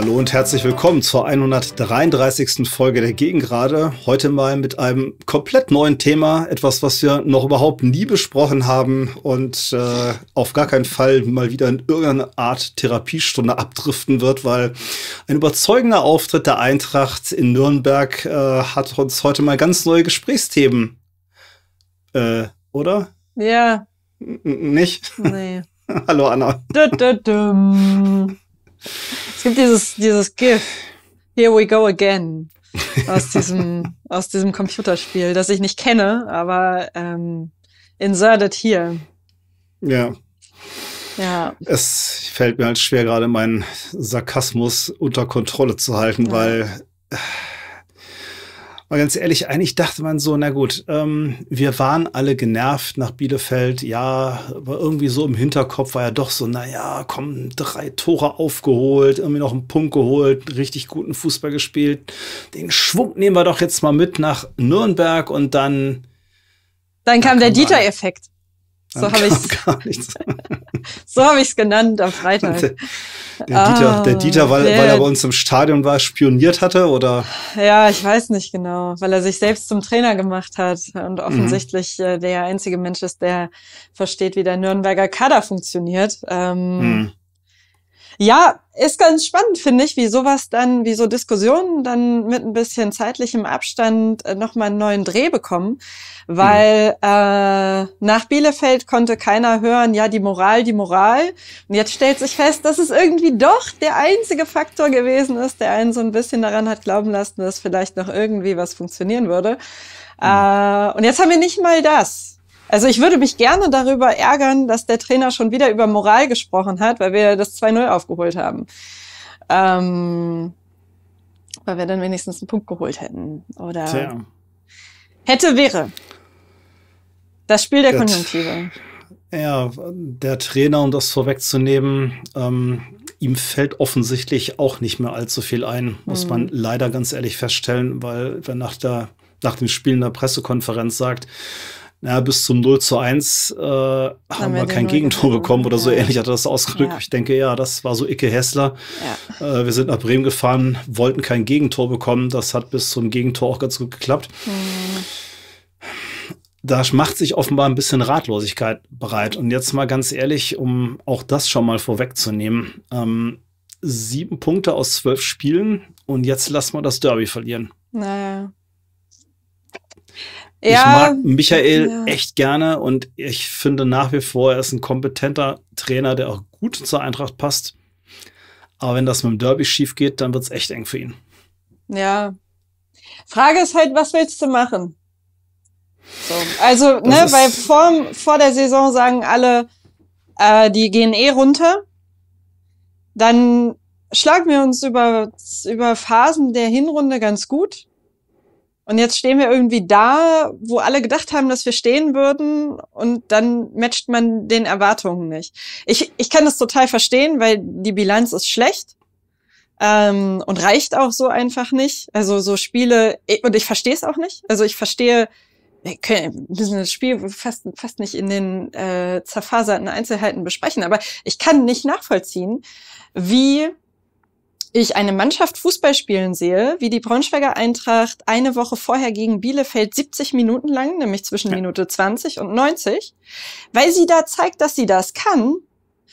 Hallo und herzlich willkommen zur 133. Folge der Gegengrade. Heute mal mit einem komplett neuen Thema, etwas, was wir noch überhaupt nie besprochen haben und äh, auf gar keinen Fall mal wieder in irgendeine Art Therapiestunde abdriften wird, weil ein überzeugender Auftritt der Eintracht in Nürnberg äh, hat uns heute mal ganz neue Gesprächsthemen. Äh, oder? Ja. N nicht? Nee. Hallo Anna. Dö, dö, dö. Es gibt dieses, dieses GIF, Here We Go Again, aus diesem, aus diesem Computerspiel, das ich nicht kenne, aber ähm, inserted here. Ja. Ja. Es fällt mir halt schwer, gerade meinen Sarkasmus unter Kontrolle zu halten, ja. weil Mal ganz ehrlich, eigentlich dachte man so, na gut, ähm, wir waren alle genervt nach Bielefeld. Ja, aber irgendwie so im Hinterkopf war ja doch so, na ja, kommen drei Tore aufgeholt, irgendwie noch einen Punkt geholt, richtig guten Fußball gespielt. Den Schwung nehmen wir doch jetzt mal mit nach Nürnberg und dann. Dann kam da der Dieter-Effekt. So habe ich es so hab ich's genannt am Freitag. Der, der ah, Dieter, der ah, Dieter weil, weil, er bei uns im Stadion war, spioniert hatte oder? Ja, ich weiß nicht genau, weil er sich selbst zum Trainer gemacht hat und mhm. offensichtlich mhm. der einzige Mensch ist, der versteht, wie der Nürnberger Kader funktioniert. Ähm, mhm. Ja, ist ganz spannend, finde ich, wie sowas dann, wie so Diskussionen dann mit ein bisschen zeitlichem Abstand äh, nochmal einen neuen Dreh bekommen, weil mhm. äh, nach Bielefeld konnte keiner hören, ja, die Moral, die Moral. Und jetzt stellt sich fest, dass es irgendwie doch der einzige Faktor gewesen ist, der einen so ein bisschen daran hat glauben lassen, dass vielleicht noch irgendwie was funktionieren würde. Mhm. Äh, und jetzt haben wir nicht mal das. Also ich würde mich gerne darüber ärgern, dass der Trainer schon wieder über Moral gesprochen hat, weil wir das 2-0 aufgeholt haben. Ähm, weil wir dann wenigstens einen Punkt geholt hätten. Oder Tja. hätte wäre. Das Spiel der Konjunktive. Ja, der Trainer, um das vorwegzunehmen, ähm, ihm fällt offensichtlich auch nicht mehr allzu viel ein, mhm. muss man mhm. leider ganz ehrlich feststellen, weil wenn nach der nach dem Spiel in der Pressekonferenz sagt, naja, bis zum 0 zu 1 äh, haben, wir kein Gegentor bekommen oder ja. so ähnlich hat er das ausgedrückt. Ja. Ich denke, ja, das war so Icke Hessler. Ja. Äh, wir sind nach Bremen gefahren, wollten kein Gegentor bekommen. Das hat bis zum Gegentor auch ganz gut geklappt. Mhm. Da macht sich offenbar ein bisschen Ratlosigkeit bereit. Und jetzt mal ganz ehrlich, um auch das schon mal vorwegzunehmen. Ähm, sieben Punkte aus zwölf Spielen und jetzt lassen wir das Derby verlieren. Naja. Ja, ich mag Michael ja. echt gerne und ich finde nach wie vor, er ist ein kompetenter Trainer, der auch gut zur Eintracht passt. Aber wenn das mit dem Derby schief geht, dann wird es echt eng für ihn. Ja. Frage ist halt, was willst du machen? So. Also, ne, weil vor, vor der Saison sagen alle, äh, die gehen eh runter. Dann schlagen wir uns über, über Phasen der Hinrunde ganz gut. Und jetzt stehen wir irgendwie da, wo alle gedacht haben, dass wir stehen würden und dann matcht man den Erwartungen nicht. Ich, ich kann das total verstehen, weil die Bilanz ist schlecht ähm, und reicht auch so einfach nicht. Also so Spiele, und ich verstehe es auch nicht. Also ich verstehe, wir können, müssen das Spiel fast, fast nicht in den äh, zerfaserten Einzelheiten besprechen, aber ich kann nicht nachvollziehen, wie ich eine Mannschaft Fußball spielen sehe, wie die Braunschweiger Eintracht eine Woche vorher gegen Bielefeld 70 Minuten lang, nämlich zwischen ja. Minute 20 und 90, weil sie da zeigt, dass sie das kann,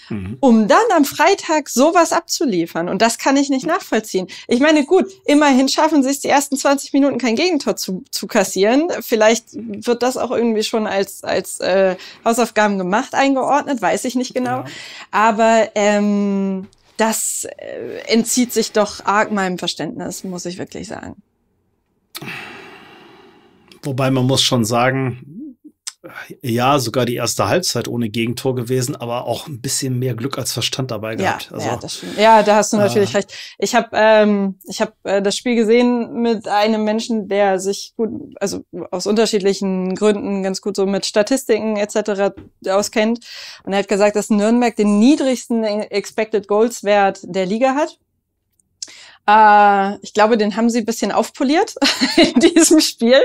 mhm. um dann am Freitag sowas abzuliefern. Und das kann ich nicht nachvollziehen. Ich meine, gut, immerhin schaffen sie es, die ersten 20 Minuten kein Gegentor zu, zu kassieren. Vielleicht wird das auch irgendwie schon als, als äh, Hausaufgaben gemacht eingeordnet, weiß ich nicht genau. Ja. Aber ähm, das äh, entzieht sich doch arg meinem Verständnis, muss ich wirklich sagen. Wobei man muss schon sagen, ja, sogar die erste Halbzeit ohne Gegentor gewesen, aber auch ein bisschen mehr Glück als Verstand dabei gehabt. Ja, also, ja, das stimmt. ja da hast du äh, natürlich äh, recht. Ich habe ähm, ich hab, äh, das Spiel gesehen mit einem Menschen, der sich gut, also aus unterschiedlichen Gründen ganz gut so mit Statistiken etc. auskennt. Und er hat gesagt, dass Nürnberg den niedrigsten Expected Goals Wert der Liga hat. Äh, ich glaube, den haben sie ein bisschen aufpoliert in diesem Spiel.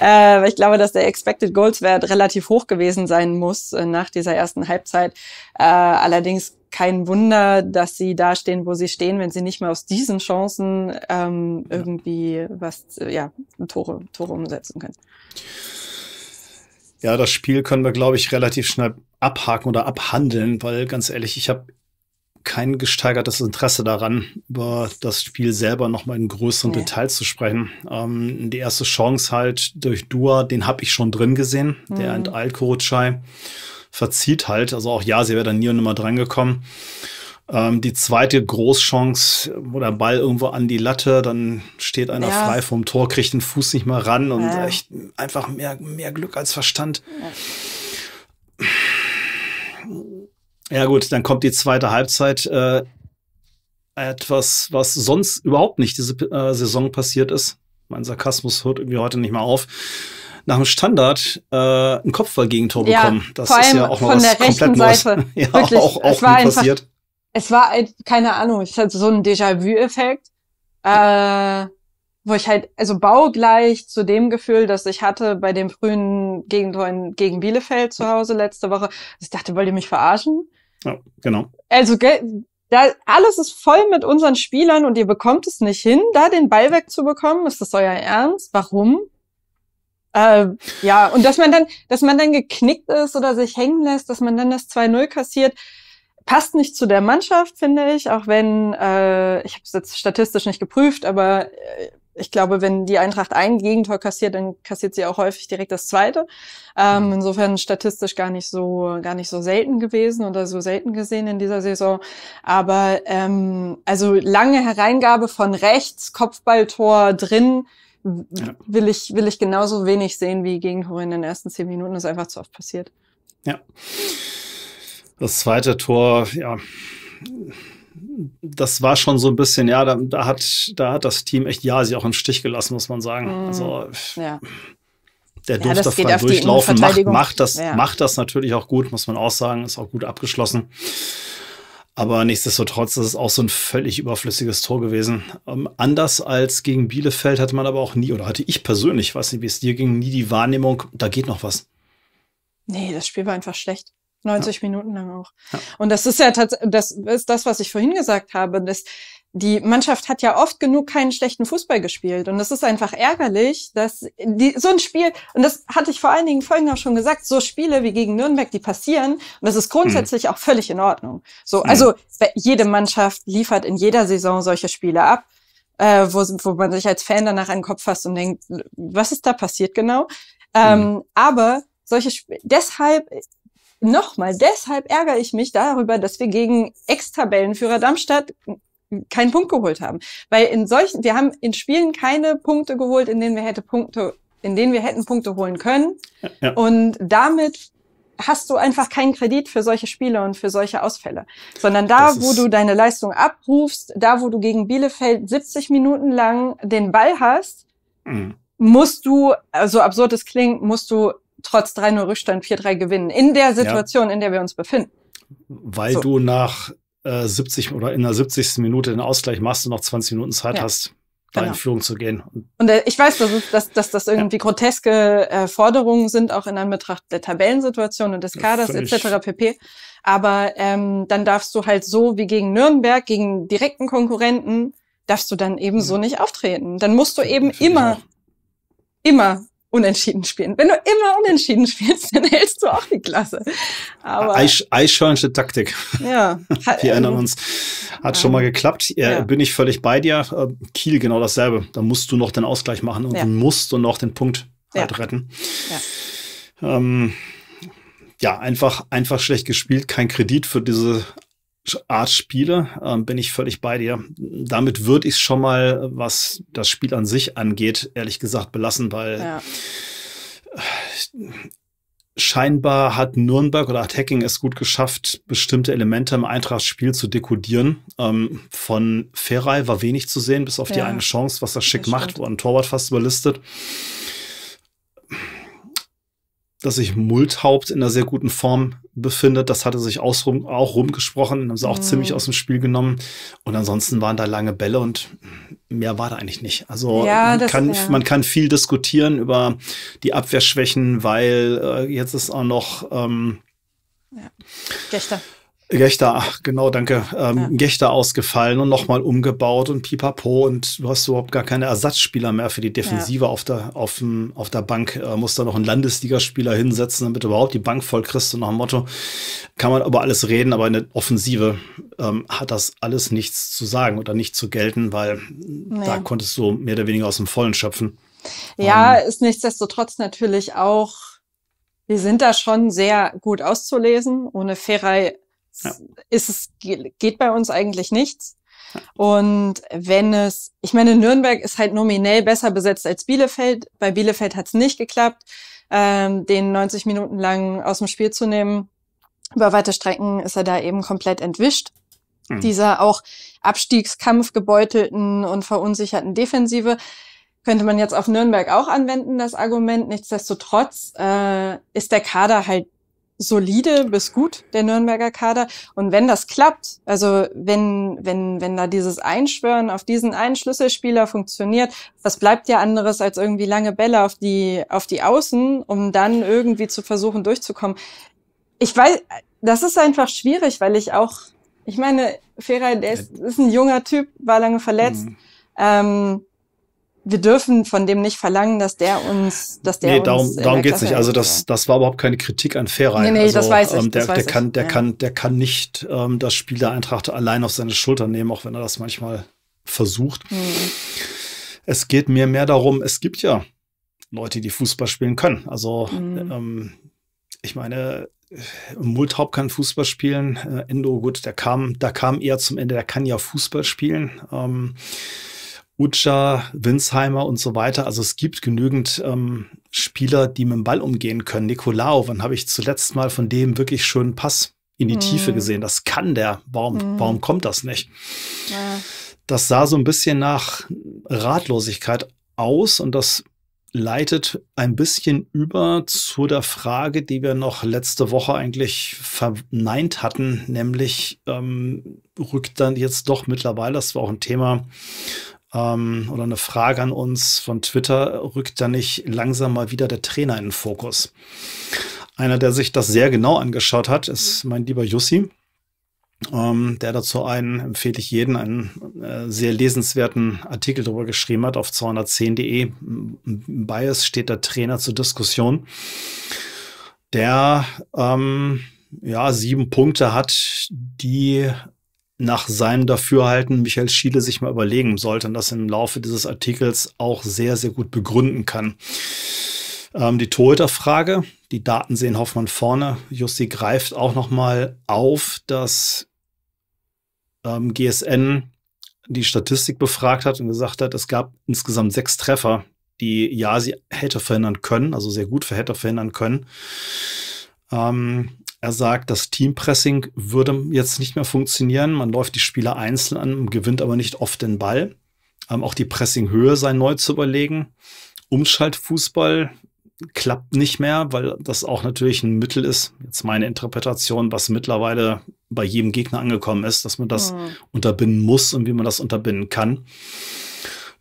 Äh, ich glaube, dass der Expected Goals Wert relativ hoch gewesen sein muss äh, nach dieser ersten Halbzeit. Äh, allerdings kein Wunder, dass sie da stehen, wo sie stehen, wenn sie nicht mehr aus diesen Chancen ähm, ja. irgendwie was, äh, ja, Tore, Tore umsetzen können. Ja, das Spiel können wir, glaube ich, relativ schnell abhaken oder abhandeln, weil ganz ehrlich, ich habe kein gesteigertes Interesse daran, über das Spiel selber nochmal in größeren nee. Details zu sprechen. Ähm, die erste Chance halt durch Dua, den habe ich schon drin gesehen. Mhm. Der enteilt Kurochai, verzieht halt. Also auch ja, sie wäre dann nie und nimmer drangekommen. Ähm, die zweite Großchance, wo der Ball irgendwo an die Latte, dann steht einer ja. frei vom Tor, kriegt den Fuß nicht mehr ran und ja. echt einfach mehr, mehr Glück als Verstand. Ja. Ja gut, dann kommt die zweite Halbzeit. Äh, etwas, was sonst überhaupt nicht diese äh, Saison passiert ist. Mein Sarkasmus hört irgendwie heute nicht mehr auf. Nach dem Standard äh, ein Kopfballgegentor ja, bekommen. Das ist ja auch mal was komplett Neues. ja, Wirklich, auch, auch es war einfach, passiert. Es war halt, keine Ahnung, ich hatte so einen Déjà-vu-Effekt, äh, wo ich halt, also baugleich zu dem Gefühl, das ich hatte bei dem frühen Gegentor in, gegen Bielefeld zu Hause letzte Woche. Ich dachte, wollt ihr mich verarschen? Ja, genau. Also, da, alles ist voll mit unseren Spielern und ihr bekommt es nicht hin, da den Ball wegzubekommen. Ist das euer Ernst? Warum? Äh, ja, und dass man dann, dass man dann geknickt ist oder sich hängen lässt, dass man dann das 2-0 kassiert, passt nicht zu der Mannschaft, finde ich. Auch wenn, äh, ich habe es jetzt statistisch nicht geprüft, aber äh, ich glaube, wenn die Eintracht ein Gegentor kassiert, dann kassiert sie auch häufig direkt das zweite. Ähm, mhm. insofern statistisch gar nicht so gar nicht so selten gewesen oder so selten gesehen in dieser Saison. Aber ähm, also lange Hereingabe von rechts, Kopfballtor drin, ja. will ich will ich genauso wenig sehen wie Gegentore in den ersten zehn Minuten. Das ist einfach zu oft passiert. Ja. Das zweite Tor, ja das war schon so ein bisschen, ja, da, da, hat, da hat das Team echt ja sie auch im Stich gelassen, muss man sagen. Mm, also ja. der durfte ja, frei durchlaufen, macht, macht, das, ja. macht das natürlich auch gut, muss man auch sagen, ist auch gut abgeschlossen. Aber nichtsdestotrotz ist es auch so ein völlig überflüssiges Tor gewesen. Ähm, anders als gegen Bielefeld hatte man aber auch nie, oder hatte ich persönlich, weiß nicht, wie es dir ging, nie die Wahrnehmung, da geht noch was. Nee, das Spiel war einfach schlecht. 90 ja. Minuten lang auch. Ja. Und das ist ja tatsächlich, das ist das, was ich vorhin gesagt habe. Dass die Mannschaft hat ja oft genug keinen schlechten Fußball gespielt. Und das ist einfach ärgerlich, dass die, so ein Spiel, und das hatte ich vor einigen Folgen auch schon gesagt, so Spiele wie gegen Nürnberg, die passieren. Und das ist grundsätzlich mhm. auch völlig in Ordnung. So, mhm. also mhm. jede Mannschaft liefert in jeder Saison solche Spiele ab. Äh, wo, wo man sich als Fan danach an den Kopf fasst und denkt, was ist da passiert genau? Mhm. Ähm, Aber solche Sp deshalb nochmal, deshalb ärgere ich mich darüber, dass wir gegen Ex-Tabellenführer Darmstadt keinen Punkt geholt haben. Weil in solchen, wir haben in Spielen keine Punkte geholt, in denen wir hätte Punkte, in denen wir hätten Punkte holen können. Ja. Und damit hast du einfach keinen Kredit für solche Spiele und für solche Ausfälle. Sondern da, wo du deine Leistung abrufst, da, wo du gegen Bielefeld 70 Minuten lang den Ball hast, mhm. musst du, so also absurd es klingt, musst du trotz 3-0 Rückstand 4-3 gewinnen. In der Situation, ja. in der wir uns befinden. Weil so. du nach äh, 70 oder in der 70. Minute den Ausgleich machst und noch 20 Minuten Zeit ja. hast, da genau. in Führung zu gehen. Und äh, ich weiß, dass, dass, dass das irgendwie ja. groteske äh, Forderungen sind, auch in Anbetracht der Tabellensituation und des Kaders etc. pp. Aber ähm, dann darfst du halt so wie gegen Nürnberg, gegen direkten Konkurrenten, darfst du dann eben ja. so nicht auftreten. Dann musst du eben immer, immer unentschieden spielen. Wenn du immer unentschieden spielst, dann hältst du auch die Klasse. Aber Eichhörnchen Taktik. Ja. Wir erinnern uns. Hat ja. schon mal geklappt. Ja. Bin ich völlig bei dir. Äh, Kiel genau dasselbe. Da musst du noch den Ausgleich machen und ja. du musst und noch den Punkt halt retten. Ja. Ähm, ja, einfach, einfach schlecht gespielt, kein Kredit für diese Art Spiele, ähm, bin ich völlig bei dir. Damit würde ich es schon mal, was das Spiel an sich angeht, ehrlich gesagt belassen, weil ja. scheinbar hat Nürnberg oder hat Hacking es gut geschafft, bestimmte Elemente im Eintracht-Spiel zu dekodieren. Ähm, von Ferai war wenig zu sehen, bis auf ja. die eine Chance, was er schick macht, wo ein Torwart fast überlistet dass sich Multhaupt in einer sehr guten Form befindet. Das hatte sich auch, rum, auch rumgesprochen, haben sie auch mhm. ziemlich aus dem Spiel genommen. Und ansonsten waren da lange Bälle und mehr war da eigentlich nicht. Also ja, man, das, kann, ja. man kann viel diskutieren über die Abwehrschwächen, weil äh, jetzt ist auch noch ähm, ja. Gächter. Gechter, ach, genau, danke, ähm, ja. Gechter ausgefallen und nochmal umgebaut und pipapo und du hast überhaupt gar keine Ersatzspieler mehr für die Defensive ja. auf, der, auf, dem, auf der Bank. Äh, musst da noch einen Landesligaspieler hinsetzen, damit du überhaupt die Bank voll kriegst und nach dem Motto, kann man über alles reden, aber in der Offensive ähm, hat das alles nichts zu sagen oder nicht zu gelten, weil ja. da konntest du mehr oder weniger aus dem Vollen schöpfen. Ja, ähm, ist nichtsdestotrotz natürlich auch, wir sind da schon sehr gut auszulesen. Ohne Ferrei ja. ist es, geht bei uns eigentlich nichts. Und wenn es, ich meine, Nürnberg ist halt nominell besser besetzt als Bielefeld. Bei Bielefeld hat es nicht geklappt, ähm, den 90 Minuten lang aus dem Spiel zu nehmen. Über weite Strecken ist er da eben komplett entwischt. Mhm. Dieser auch Abstiegskampf gebeutelten und verunsicherten Defensive könnte man jetzt auf Nürnberg auch anwenden, das Argument. Nichtsdestotrotz äh, ist der Kader halt solide bis gut, der Nürnberger Kader. Und wenn das klappt, also wenn, wenn, wenn da dieses Einschwören auf diesen einen Schlüsselspieler funktioniert, was bleibt ja anderes als irgendwie lange Bälle auf die, auf die Außen, um dann irgendwie zu versuchen durchzukommen. Ich weiß, das ist einfach schwierig, weil ich auch, ich meine, Ferrer, der ist, ist ein junger Typ, war lange verletzt. Mhm. Ähm, wir dürfen von dem nicht verlangen, dass der uns, dass der nee, darum, uns. Darum geht's nicht. Also das, das war überhaupt keine Kritik an Ferrei. Nee, nee, also, das weiß ich. Ähm, der, das weiß der kann, der ja. kann, der kann nicht ähm, das Spiel der Eintracht allein auf seine Schulter nehmen, auch wenn er das manchmal versucht. Mhm. Es geht mir mehr darum, es gibt ja Leute, die Fußball spielen können. Also mhm. ähm, ich meine, Multhaupt kann Fußball spielen. Äh, Endo, gut, der kam, da kam eher zum Ende, der kann ja Fußball spielen. Ähm, Utscha, Winsheimer und so weiter. Also es gibt genügend ähm, Spieler, die mit dem Ball umgehen können. Nikolao, wann habe ich zuletzt mal von dem wirklich schönen Pass in die hm. Tiefe mhm. gesehen? Das kann der. Warum, hm. warum kommt das nicht? Ja. Das sah so ein bisschen nach Ratlosigkeit aus und das leitet ein bisschen über zu der Frage, die wir noch letzte Woche eigentlich verneint hatten, nämlich ähm, rückt dann jetzt doch mittlerweile, das war auch ein Thema ähm, oder eine Frage an uns von Twitter, rückt da nicht langsam mal wieder der Trainer in den Fokus? Einer, der sich das sehr genau angeschaut hat, ist mhm. mein lieber Jussi. Ähm, der dazu einen, empfehle ich jeden, einen äh, sehr lesenswerten Artikel darüber geschrieben hat auf 210.de. Bias steht der Trainer zur Diskussion, der ähm, ja sieben Punkte hat, die nach seinem Dafürhalten Michael Schiele sich mal überlegen sollte und das im Laufe dieses Artikels auch sehr, sehr gut begründen kann. Ähm, die Torhüterfrage, die Daten sehen Hoffmann vorne. Justi greift auch nochmal auf, dass ähm, GSN die Statistik befragt hat und gesagt hat, es gab insgesamt sechs Treffer, die ja sie hätte verhindern können, also sehr gut hätte verhindern können. Ähm, er sagt, das Teampressing würde jetzt nicht mehr funktionieren. Man läuft die Spieler einzeln an, gewinnt aber nicht oft den Ball. Ähm, auch die Pressinghöhe sei neu zu überlegen. Umschaltfußball klappt nicht mehr, weil das auch natürlich ein Mittel ist, jetzt meine Interpretation, was mittlerweile bei jedem Gegner angekommen ist, dass man das oh. unterbinden muss und wie man das unterbinden kann.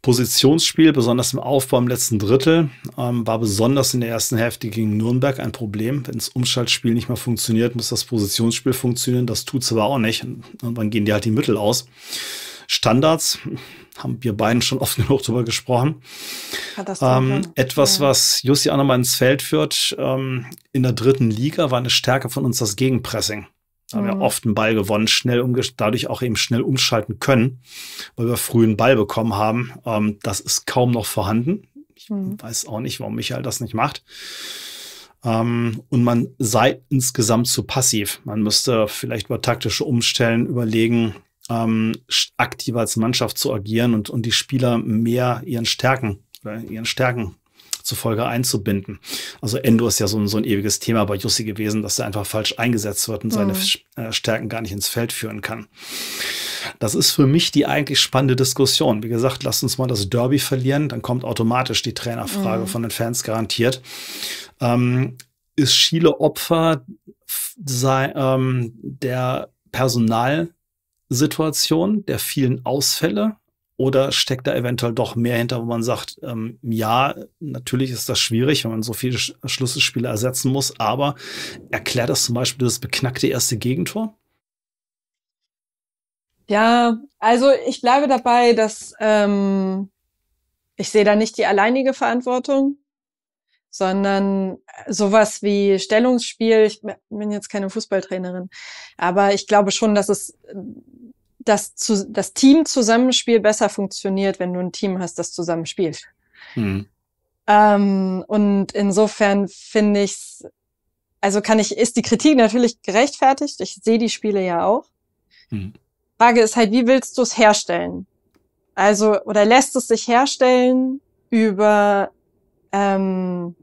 Positionsspiel, besonders im Aufbau im letzten Drittel, ähm, war besonders in der ersten Hälfte gegen Nürnberg ein Problem. Wenn das Umschaltspiel nicht mehr funktioniert, muss das Positionsspiel funktionieren. Das tut es aber auch nicht. Und dann gehen die halt die Mittel aus. Standards, haben wir beiden schon oft genug drüber gesprochen. Ähm, etwas, ja. was Jussi Annemann ins Feld führt, ähm, in der dritten Liga war eine Stärke von uns das Gegenpressing. Da haben wir mhm. oft einen Ball gewonnen, schnell dadurch auch eben schnell umschalten können, weil wir früh einen Ball bekommen haben. Ähm, das ist kaum noch vorhanden. Ich mhm. weiß auch nicht, warum Michael das nicht macht. Ähm, und man sei insgesamt zu passiv. Man müsste vielleicht über taktische Umstellen überlegen, ähm, aktiver als Mannschaft zu agieren und, und die Spieler mehr ihren Stärken oder ihren Stärken zufolge einzubinden. Also Endo ist ja so ein, so ein ewiges Thema bei Jussi gewesen, dass er einfach falsch eingesetzt wird und seine mhm. Äh, Stärken gar nicht ins Feld führen kann. Das ist für mich die eigentlich spannende Diskussion. Wie gesagt, lasst uns mal das Derby verlieren, dann kommt automatisch die Trainerfrage mhm. von den Fans garantiert. Ähm, ist Schiele Opfer sei, ähm, der Personalsituation, der vielen Ausfälle, oder steckt da eventuell doch mehr hinter, wo man sagt, ähm, ja, natürlich ist das schwierig, wenn man so viele Sch Schlüsselspiele ersetzen muss, aber erklärt das zum Beispiel das beknackte erste Gegentor? Ja, also ich bleibe dabei, dass ähm, ich sehe da nicht die alleinige Verantwortung, sondern äh, sowas wie Stellungsspiel. Ich bin jetzt keine Fußballtrainerin, aber ich glaube schon, dass es das, zu, das Team-Zusammenspiel besser funktioniert, wenn du ein Team hast, das zusammenspielt. Mhm. Ähm, und insofern finde ich also kann ich, ist die Kritik natürlich gerechtfertigt. Ich sehe die Spiele ja auch. Mhm. Frage ist halt, wie willst du es herstellen? Also, oder lässt es sich herstellen über, ähm,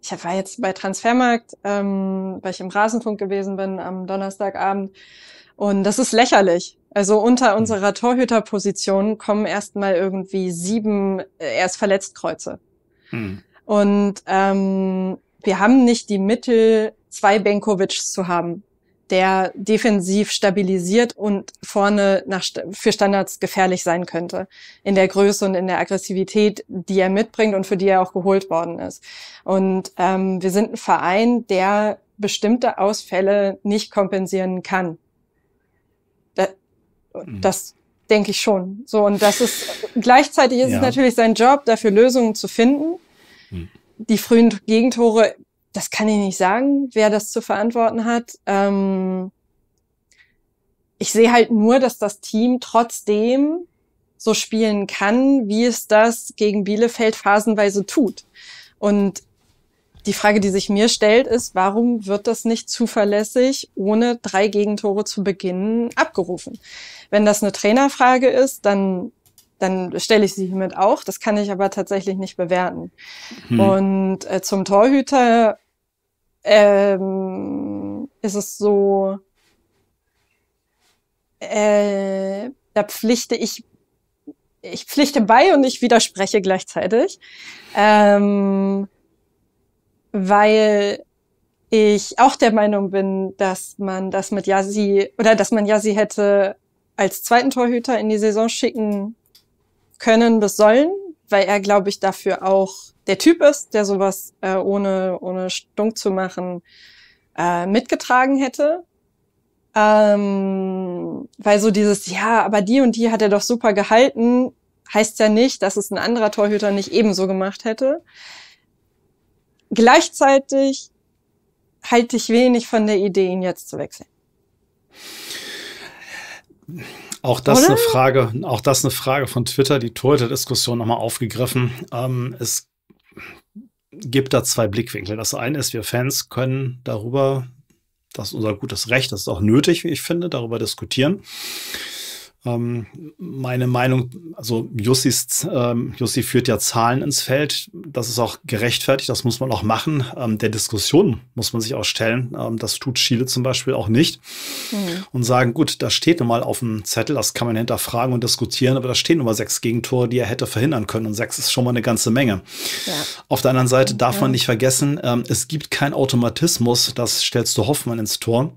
ich war jetzt bei Transfermarkt, ähm, weil ich im Rasenfunk gewesen bin am Donnerstagabend. Und das ist lächerlich. Also unter hm. unserer Torhüterposition kommen erstmal irgendwie sieben äh, erst Verletztkreuze. Hm. Und ähm, wir haben nicht die Mittel, zwei Benkovics zu haben, der defensiv stabilisiert und vorne nach, für Standards gefährlich sein könnte. In der Größe und in der Aggressivität, die er mitbringt und für die er auch geholt worden ist. Und ähm, wir sind ein Verein, der bestimmte Ausfälle nicht kompensieren kann. Mhm. Das denke ich schon. So, und das ist, gleichzeitig ist ja. es natürlich sein Job, dafür Lösungen zu finden. Mhm. Die frühen Gegentore, das kann ich nicht sagen, wer das zu verantworten hat. Ähm, ich sehe halt nur, dass das Team trotzdem so spielen kann, wie es das gegen Bielefeld phasenweise tut. Und die Frage, die sich mir stellt, ist, warum wird das nicht zuverlässig, ohne drei Gegentore zu beginnen, abgerufen? Wenn das eine Trainerfrage ist, dann, dann stelle ich sie hiermit auch. Das kann ich aber tatsächlich nicht bewerten. Hm. Und äh, zum Torhüter ähm, ist es so, äh, da pflichte ich, ich pflichte bei und ich widerspreche gleichzeitig. Ähm, weil ich auch der Meinung bin, dass man das mit Yasi oder dass man Yasi hätte als zweiten Torhüter in die Saison schicken können bis sollen, weil er, glaube ich, dafür auch der Typ ist, der sowas äh, ohne, ohne Stunk zu machen äh, mitgetragen hätte. Ähm, weil so dieses, ja, aber die und die hat er doch super gehalten, heißt ja nicht, dass es ein anderer Torhüter nicht ebenso gemacht hätte. Gleichzeitig halte ich wenig von der Idee, ihn jetzt zu wechseln. Auch das eine Frage, auch das eine Frage von Twitter, die Torhüter-Diskussion nochmal aufgegriffen. Ähm, es gibt da zwei Blickwinkel. Das eine ist, wir Fans können darüber, das ist unser gutes Recht, das ist auch nötig, wie ich finde, darüber diskutieren. Ähm, meine Meinung, also Jussis, ähm, Jussi führt ja Zahlen ins Feld. Das ist auch gerechtfertigt, das muss man auch machen. Ähm, der Diskussion muss man sich auch stellen. Ähm, das tut Chile zum Beispiel auch nicht. Mhm. Und sagen, gut, das steht nun mal auf dem Zettel, das kann man hinterfragen und diskutieren, aber da stehen nun mal sechs Gegentore, die er hätte verhindern können. Und sechs ist schon mal eine ganze Menge. Ja. Auf der anderen Seite darf ja. man nicht vergessen, ähm, es gibt keinen Automatismus, das stellst du Hoffmann ins Tor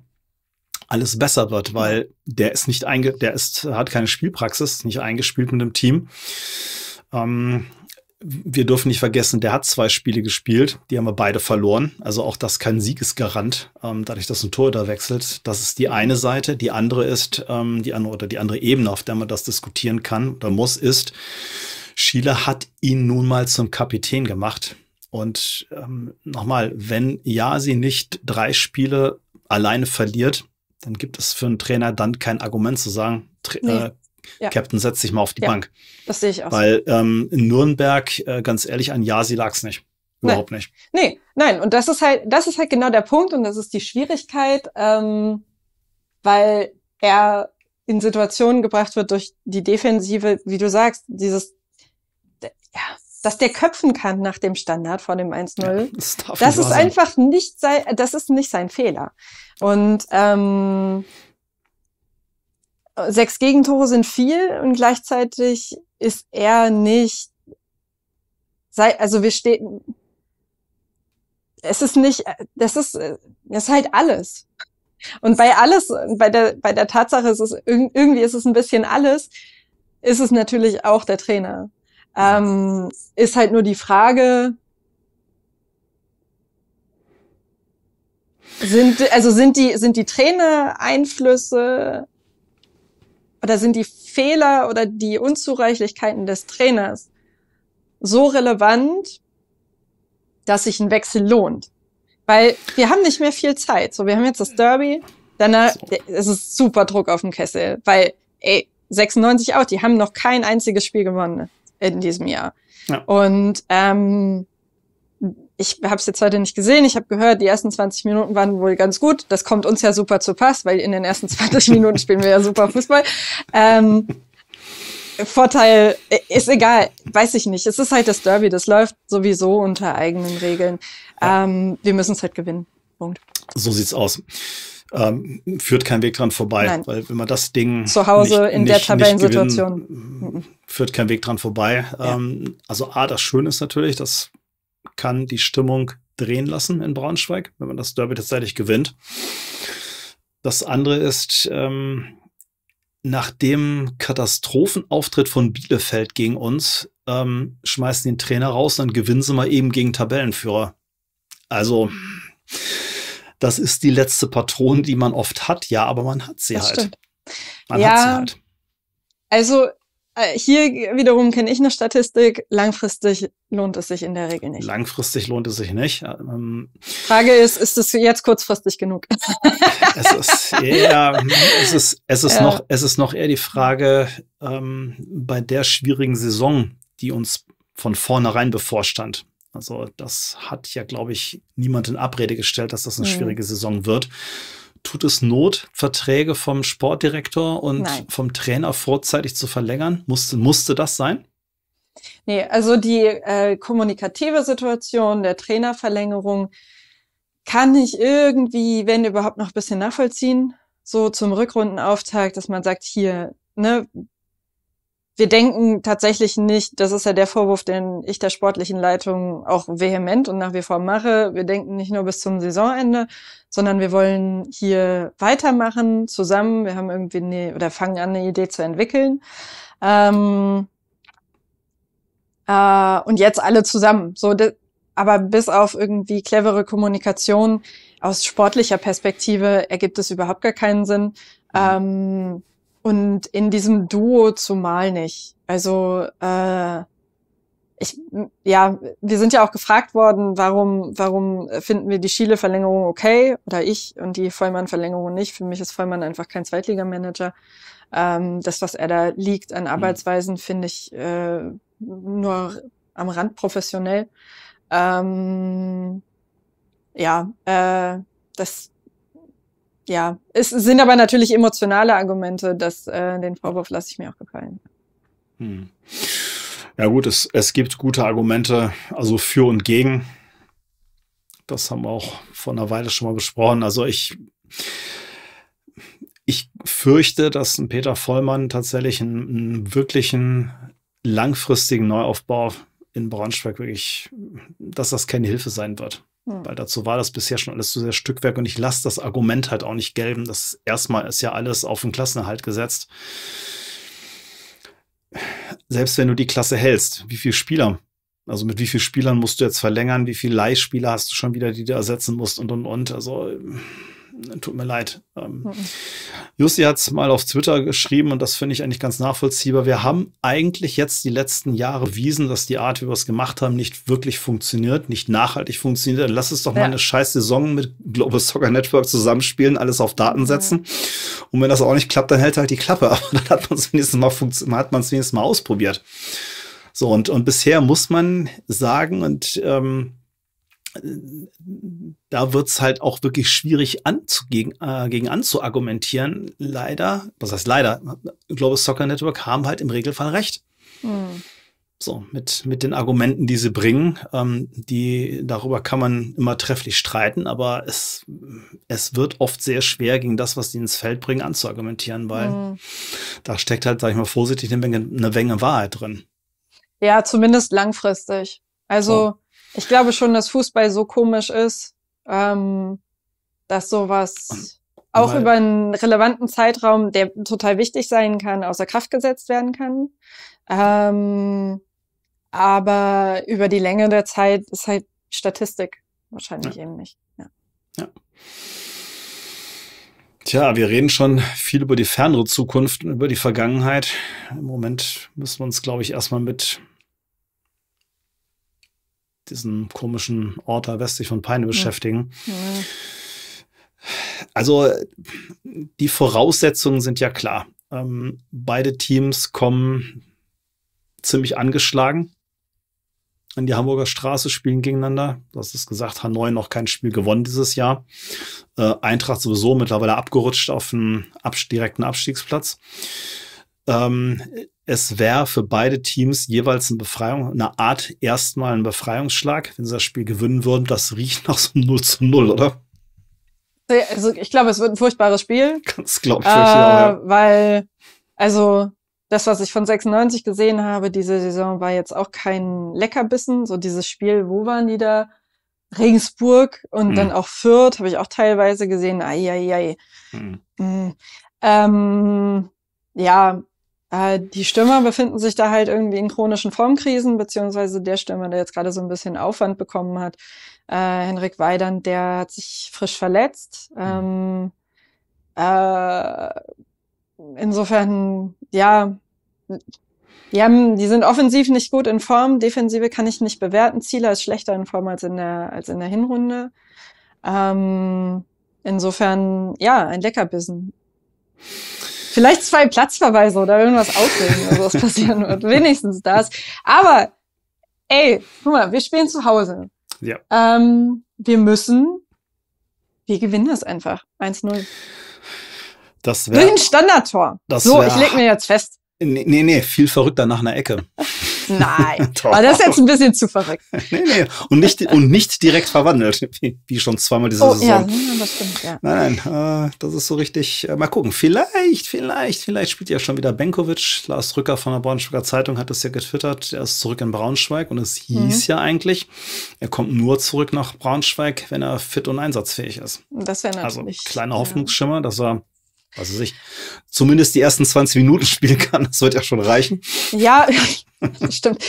alles besser wird, weil der ist nicht einge, der ist, hat keine Spielpraxis, nicht eingespielt mit dem Team. Ähm, wir dürfen nicht vergessen, der hat zwei Spiele gespielt, die haben wir beide verloren. Also auch das kein Siegesgarant, ähm, dadurch, dass ein Tor da wechselt. Das ist die eine Seite. Die andere ist, ähm, die andere oder die andere Ebene, auf der man das diskutieren kann oder muss, ist, Schiele hat ihn nun mal zum Kapitän gemacht. Und ähm, nochmal, wenn Jasi nicht drei Spiele alleine verliert, dann gibt es für einen Trainer dann kein Argument zu sagen, Tra nee. äh, ja. Captain, setz dich mal auf die ja. Bank. Das sehe ich auch. Weil ähm, in Nürnberg, äh, ganz ehrlich, an Jasi lag es nicht. Überhaupt nein. nicht. Nee, nein. Und das ist halt, das ist halt genau der Punkt und das ist die Schwierigkeit, ähm, weil er in Situationen gebracht wird durch die Defensive, wie du sagst, dieses, ja, dass der köpfen kann nach dem Standard vor dem 1-0. Ja, das, das ist einfach nicht sein, das ist nicht sein Fehler. Und ähm, sechs Gegentore sind viel und gleichzeitig ist er nicht, sei, also wir stehen, es ist nicht, das ist, das ist halt alles. Und bei alles, bei der, bei der Tatsache, es ist, irgendwie ist es ein bisschen alles, ist es natürlich auch der Trainer. Ähm, ist halt nur die Frage, sind, also sind die, sind die Trainer-Einflüsse oder sind die Fehler oder die Unzureichlichkeiten des Trainers so relevant, dass sich ein Wechsel lohnt? Weil wir haben nicht mehr viel Zeit. So, wir haben jetzt das Derby, danach, es ist super Druck auf dem Kessel, weil, ey, 96 auch, die haben noch kein einziges Spiel gewonnen in diesem Jahr. Ja. Und ähm, ich habe es jetzt heute nicht gesehen. Ich habe gehört, die ersten 20 Minuten waren wohl ganz gut. Das kommt uns ja super zu Pass, weil in den ersten 20 Minuten spielen wir ja super Fußball. Ähm, Vorteil äh, ist egal, weiß ich nicht. Es ist halt das Derby, das läuft sowieso unter eigenen Regeln. Ähm, wir müssen es halt gewinnen. Punkt. So sieht's aus ähm, führt kein Weg dran vorbei. Nein. Weil wenn man das Ding. Zu Hause nicht, in nicht, der Tabellensituation. Mhm. führt kein Weg dran vorbei. Ja. Ähm, also A, das Schöne ist natürlich, das kann die Stimmung drehen lassen in Braunschweig, wenn man das Derby tatsächlich gewinnt. Das andere ist, ähm, nach dem Katastrophenauftritt von Bielefeld gegen uns, ähm, schmeißen den Trainer raus, dann gewinnen sie mal eben gegen Tabellenführer. Also das ist die letzte Patron, die man oft hat, ja, aber man hat sie das halt. Stimmt. Man ja, hat sie halt. Also äh, hier wiederum kenne ich eine Statistik. Langfristig lohnt es sich in der Regel nicht. Langfristig lohnt es sich nicht. Ähm, ähm Frage ist, ist es jetzt kurzfristig genug? es ist eher, es ist, es ist ja. noch, es ist noch eher die Frage ähm, bei der schwierigen Saison, die uns von vornherein bevorstand. Also das hat ja, glaube ich, niemand in Abrede gestellt, dass das eine mhm. schwierige Saison wird. Tut es Not, Verträge vom Sportdirektor und Nein. vom Trainer vorzeitig zu verlängern? Musste, musste das sein? Nee, also die äh, kommunikative Situation der Trainerverlängerung kann ich irgendwie, wenn überhaupt, noch ein bisschen nachvollziehen. So zum Rückrundenauftakt, dass man sagt, hier, ne, wir denken tatsächlich nicht, das ist ja der Vorwurf, den ich der sportlichen Leitung auch vehement und nach wie vor mache. Wir denken nicht nur bis zum Saisonende, sondern wir wollen hier weitermachen zusammen. Wir haben irgendwie eine, oder fangen an, eine Idee zu entwickeln. Ähm, äh, und jetzt alle zusammen. So, aber bis auf irgendwie clevere Kommunikation aus sportlicher Perspektive ergibt es überhaupt gar keinen Sinn. Mhm. Ähm, und in diesem Duo zumal nicht. Also äh, ich, ja, wir sind ja auch gefragt worden, warum, warum finden wir die Schiele-Verlängerung okay oder ich und die Vollmann-Verlängerung nicht. Für mich ist Vollmann einfach kein Zweitligamanager. Ähm, das, was er da liegt an mhm. Arbeitsweisen, finde ich äh, nur am Rand professionell. Ähm, ja, äh, das ja, es sind aber natürlich emotionale Argumente, dass äh, den Vorwurf lasse ich mir auch gefallen. Hm. Ja gut, es, es gibt gute Argumente, also für und gegen. Das haben wir auch vor einer Weile schon mal besprochen. Also ich, ich fürchte, dass ein Peter Vollmann tatsächlich einen, einen wirklichen langfristigen Neuaufbau in Braunschweig wirklich, dass das keine Hilfe sein wird. Hm. Weil dazu war das bisher schon alles zu sehr Stückwerk und ich lasse das Argument halt auch nicht gelben. Das erstmal ist ja alles auf den Klassenerhalt gesetzt. Selbst wenn du die Klasse hältst, wie viele Spieler? Also mit wie vielen Spielern musst du jetzt verlängern? Wie viele Leihspieler hast du schon wieder, die du ersetzen musst und und und? Also tut mir leid. Ähm, mhm. hat es mal auf Twitter geschrieben und das finde ich eigentlich ganz nachvollziehbar. Wir haben eigentlich jetzt die letzten Jahre bewiesen, dass die Art, wie wir es gemacht haben, nicht wirklich funktioniert, nicht nachhaltig funktioniert. Dann lass es doch ja. mal eine scheiß Saison mit Global Soccer Network zusammenspielen, alles auf Daten setzen. Ja. Und wenn das auch nicht klappt, dann hält halt die Klappe. Aber dann hat man es wenigstens mal hat man es wenigstens mal ausprobiert. So, und, und bisher muss man sagen, und ähm, da wird's halt auch wirklich schwierig anzu, gegen, äh, gegen anzuargumentieren. Leider, was heißt leider, Global Soccer Network haben halt im Regelfall recht. Mhm. So, mit, mit den Argumenten, die sie bringen, ähm, die, darüber kann man immer trefflich streiten, aber es, es wird oft sehr schwer, gegen das, was sie ins Feld bringen, anzuargumentieren, weil mhm. da steckt halt, sag ich mal, vorsichtig eine Menge, eine Menge Wahrheit drin. Ja, zumindest langfristig. Also, so. ich glaube schon, dass Fußball so komisch ist, ähm, dass sowas auch über einen relevanten Zeitraum, der total wichtig sein kann, außer Kraft gesetzt werden kann. Ähm, aber über die Länge der Zeit ist halt Statistik wahrscheinlich ja. eben nicht. Ja. ja. Tja, wir reden schon viel über die fernere Zukunft und über die Vergangenheit. Im Moment müssen wir uns, glaube ich, erstmal mit diesen komischen Ort da westlich von Peine beschäftigen. Ja. Also die Voraussetzungen sind ja klar. Ähm, beide Teams kommen ziemlich angeschlagen an die Hamburger Straße, spielen gegeneinander. Das ist gesagt, H9 noch kein Spiel gewonnen dieses Jahr. Äh, Eintracht sowieso mittlerweile abgerutscht auf einen Abst direkten Abstiegsplatz. Ähm, es wäre für beide Teams jeweils eine Befreiung, eine Art erstmal ein Befreiungsschlag, wenn sie das Spiel gewinnen würden. Das riecht nach so 0 zu 0, oder? Also ich glaube, es wird ein furchtbares Spiel. Ganz glaube ich, äh, ja, ja. Weil, also das, was ich von 96 gesehen habe, diese Saison war jetzt auch kein Leckerbissen. So dieses Spiel, wo waren die da? Regensburg und hm. dann auch Fürth, habe ich auch teilweise gesehen. Ai, ai, ai. Hm. Hm. Ähm, ja, äh, die Stürmer befinden sich da halt irgendwie in chronischen Formkrisen, beziehungsweise der Stürmer, der jetzt gerade so ein bisschen Aufwand bekommen hat, äh, Henrik Weidand, der hat sich frisch verletzt. Mhm. Ähm, äh, insofern, ja, die, haben, die sind offensiv nicht gut in Form, Defensive kann ich nicht bewerten. Zieler ist schlechter in Form als in der, als in der Hinrunde. Ähm, insofern, ja, ein Leckerbissen. Vielleicht zwei Platzverweise oder irgendwas aufregen oder was passieren wird. Wenigstens das. Aber, ey, guck mal, wir spielen zu Hause. Ja. Ähm, wir müssen, wir gewinnen das einfach. 1-0. Das wäre. Durch ein Standardtor. Das so, ich leg mir jetzt fest. nee, nee, viel verrückter nach einer Ecke. Nein. Aber das ist jetzt ein bisschen zu verrückt. nee, nee. Und nicht, und nicht direkt verwandelt, wie schon zweimal diese oh, Saison. Ja, das stimmt, ja. Nein, nein, äh, das ist so richtig. Äh, mal gucken. Vielleicht, vielleicht, vielleicht spielt ja schon wieder Benkovic. Lars Rücker von der Braunschweiger Zeitung hat das ja getwittert. Er ist zurück in Braunschweig und es hieß mhm. ja eigentlich, er kommt nur zurück nach Braunschweig, wenn er fit und einsatzfähig ist. Das wäre also, natürlich. Also kleiner Hoffnungsschimmer, ja. dass er was weiß ich, zumindest die ersten 20 Minuten spielen kann. Das wird ja schon reichen. Ja, stimmt.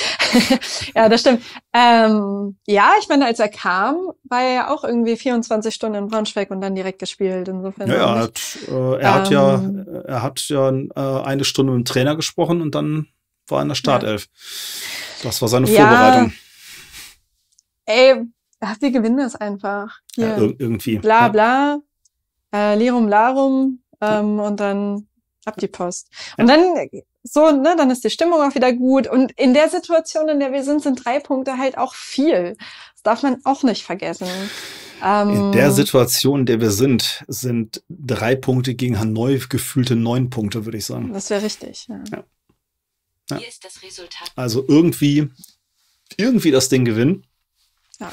ja, das stimmt. Ähm, ja, ich meine, als er kam, war er ja auch irgendwie 24 Stunden in Braunschweig und dann direkt gespielt. Insofern. Ja, er hat, äh, er hat ja, ähm, er hat ja äh, eine Stunde mit dem Trainer gesprochen und dann war er in der Startelf. Ja. Das war seine ja, Vorbereitung. Ey, wir gewinnen das einfach. Ja, ir irgendwie. Bla bla. Äh, Lirum Larum. Ähm, und dann ab die Post. Und ja. dann äh, so, ne, dann ist die Stimmung auch wieder gut. Und in der Situation, in der wir sind, sind drei Punkte halt auch viel. Das darf man auch nicht vergessen. Ähm, in der Situation, in der wir sind, sind drei Punkte gegen Hanoi gefühlte neun Punkte, würde ich sagen. Das wäre richtig. Ja. ja. ja. Hier ist das Resultat. Also irgendwie, irgendwie das Ding gewinnen. Ja.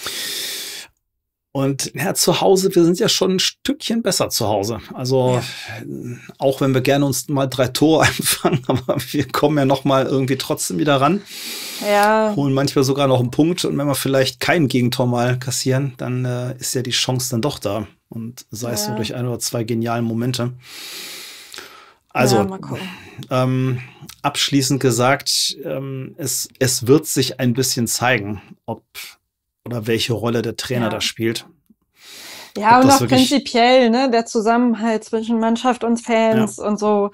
Und ja, zu Hause, wir sind ja schon ein Stückchen besser zu Hause. Also ja. auch wenn wir gerne uns mal drei Tore einfangen, aber wir kommen ja noch mal irgendwie trotzdem wieder ran. Ja. Holen manchmal sogar noch einen Punkt und wenn wir vielleicht kein Gegentor mal kassieren, dann äh, ist ja die Chance dann doch da und sei ja. es nur durch ein oder zwei genialen Momente. Also ja, ähm, abschließend gesagt, ähm, es, es wird sich ein bisschen zeigen, ob oder welche Rolle der Trainer ja. da spielt. Ja, Ob und auch prinzipiell, ne, der Zusammenhalt zwischen Mannschaft und Fans ja. und so.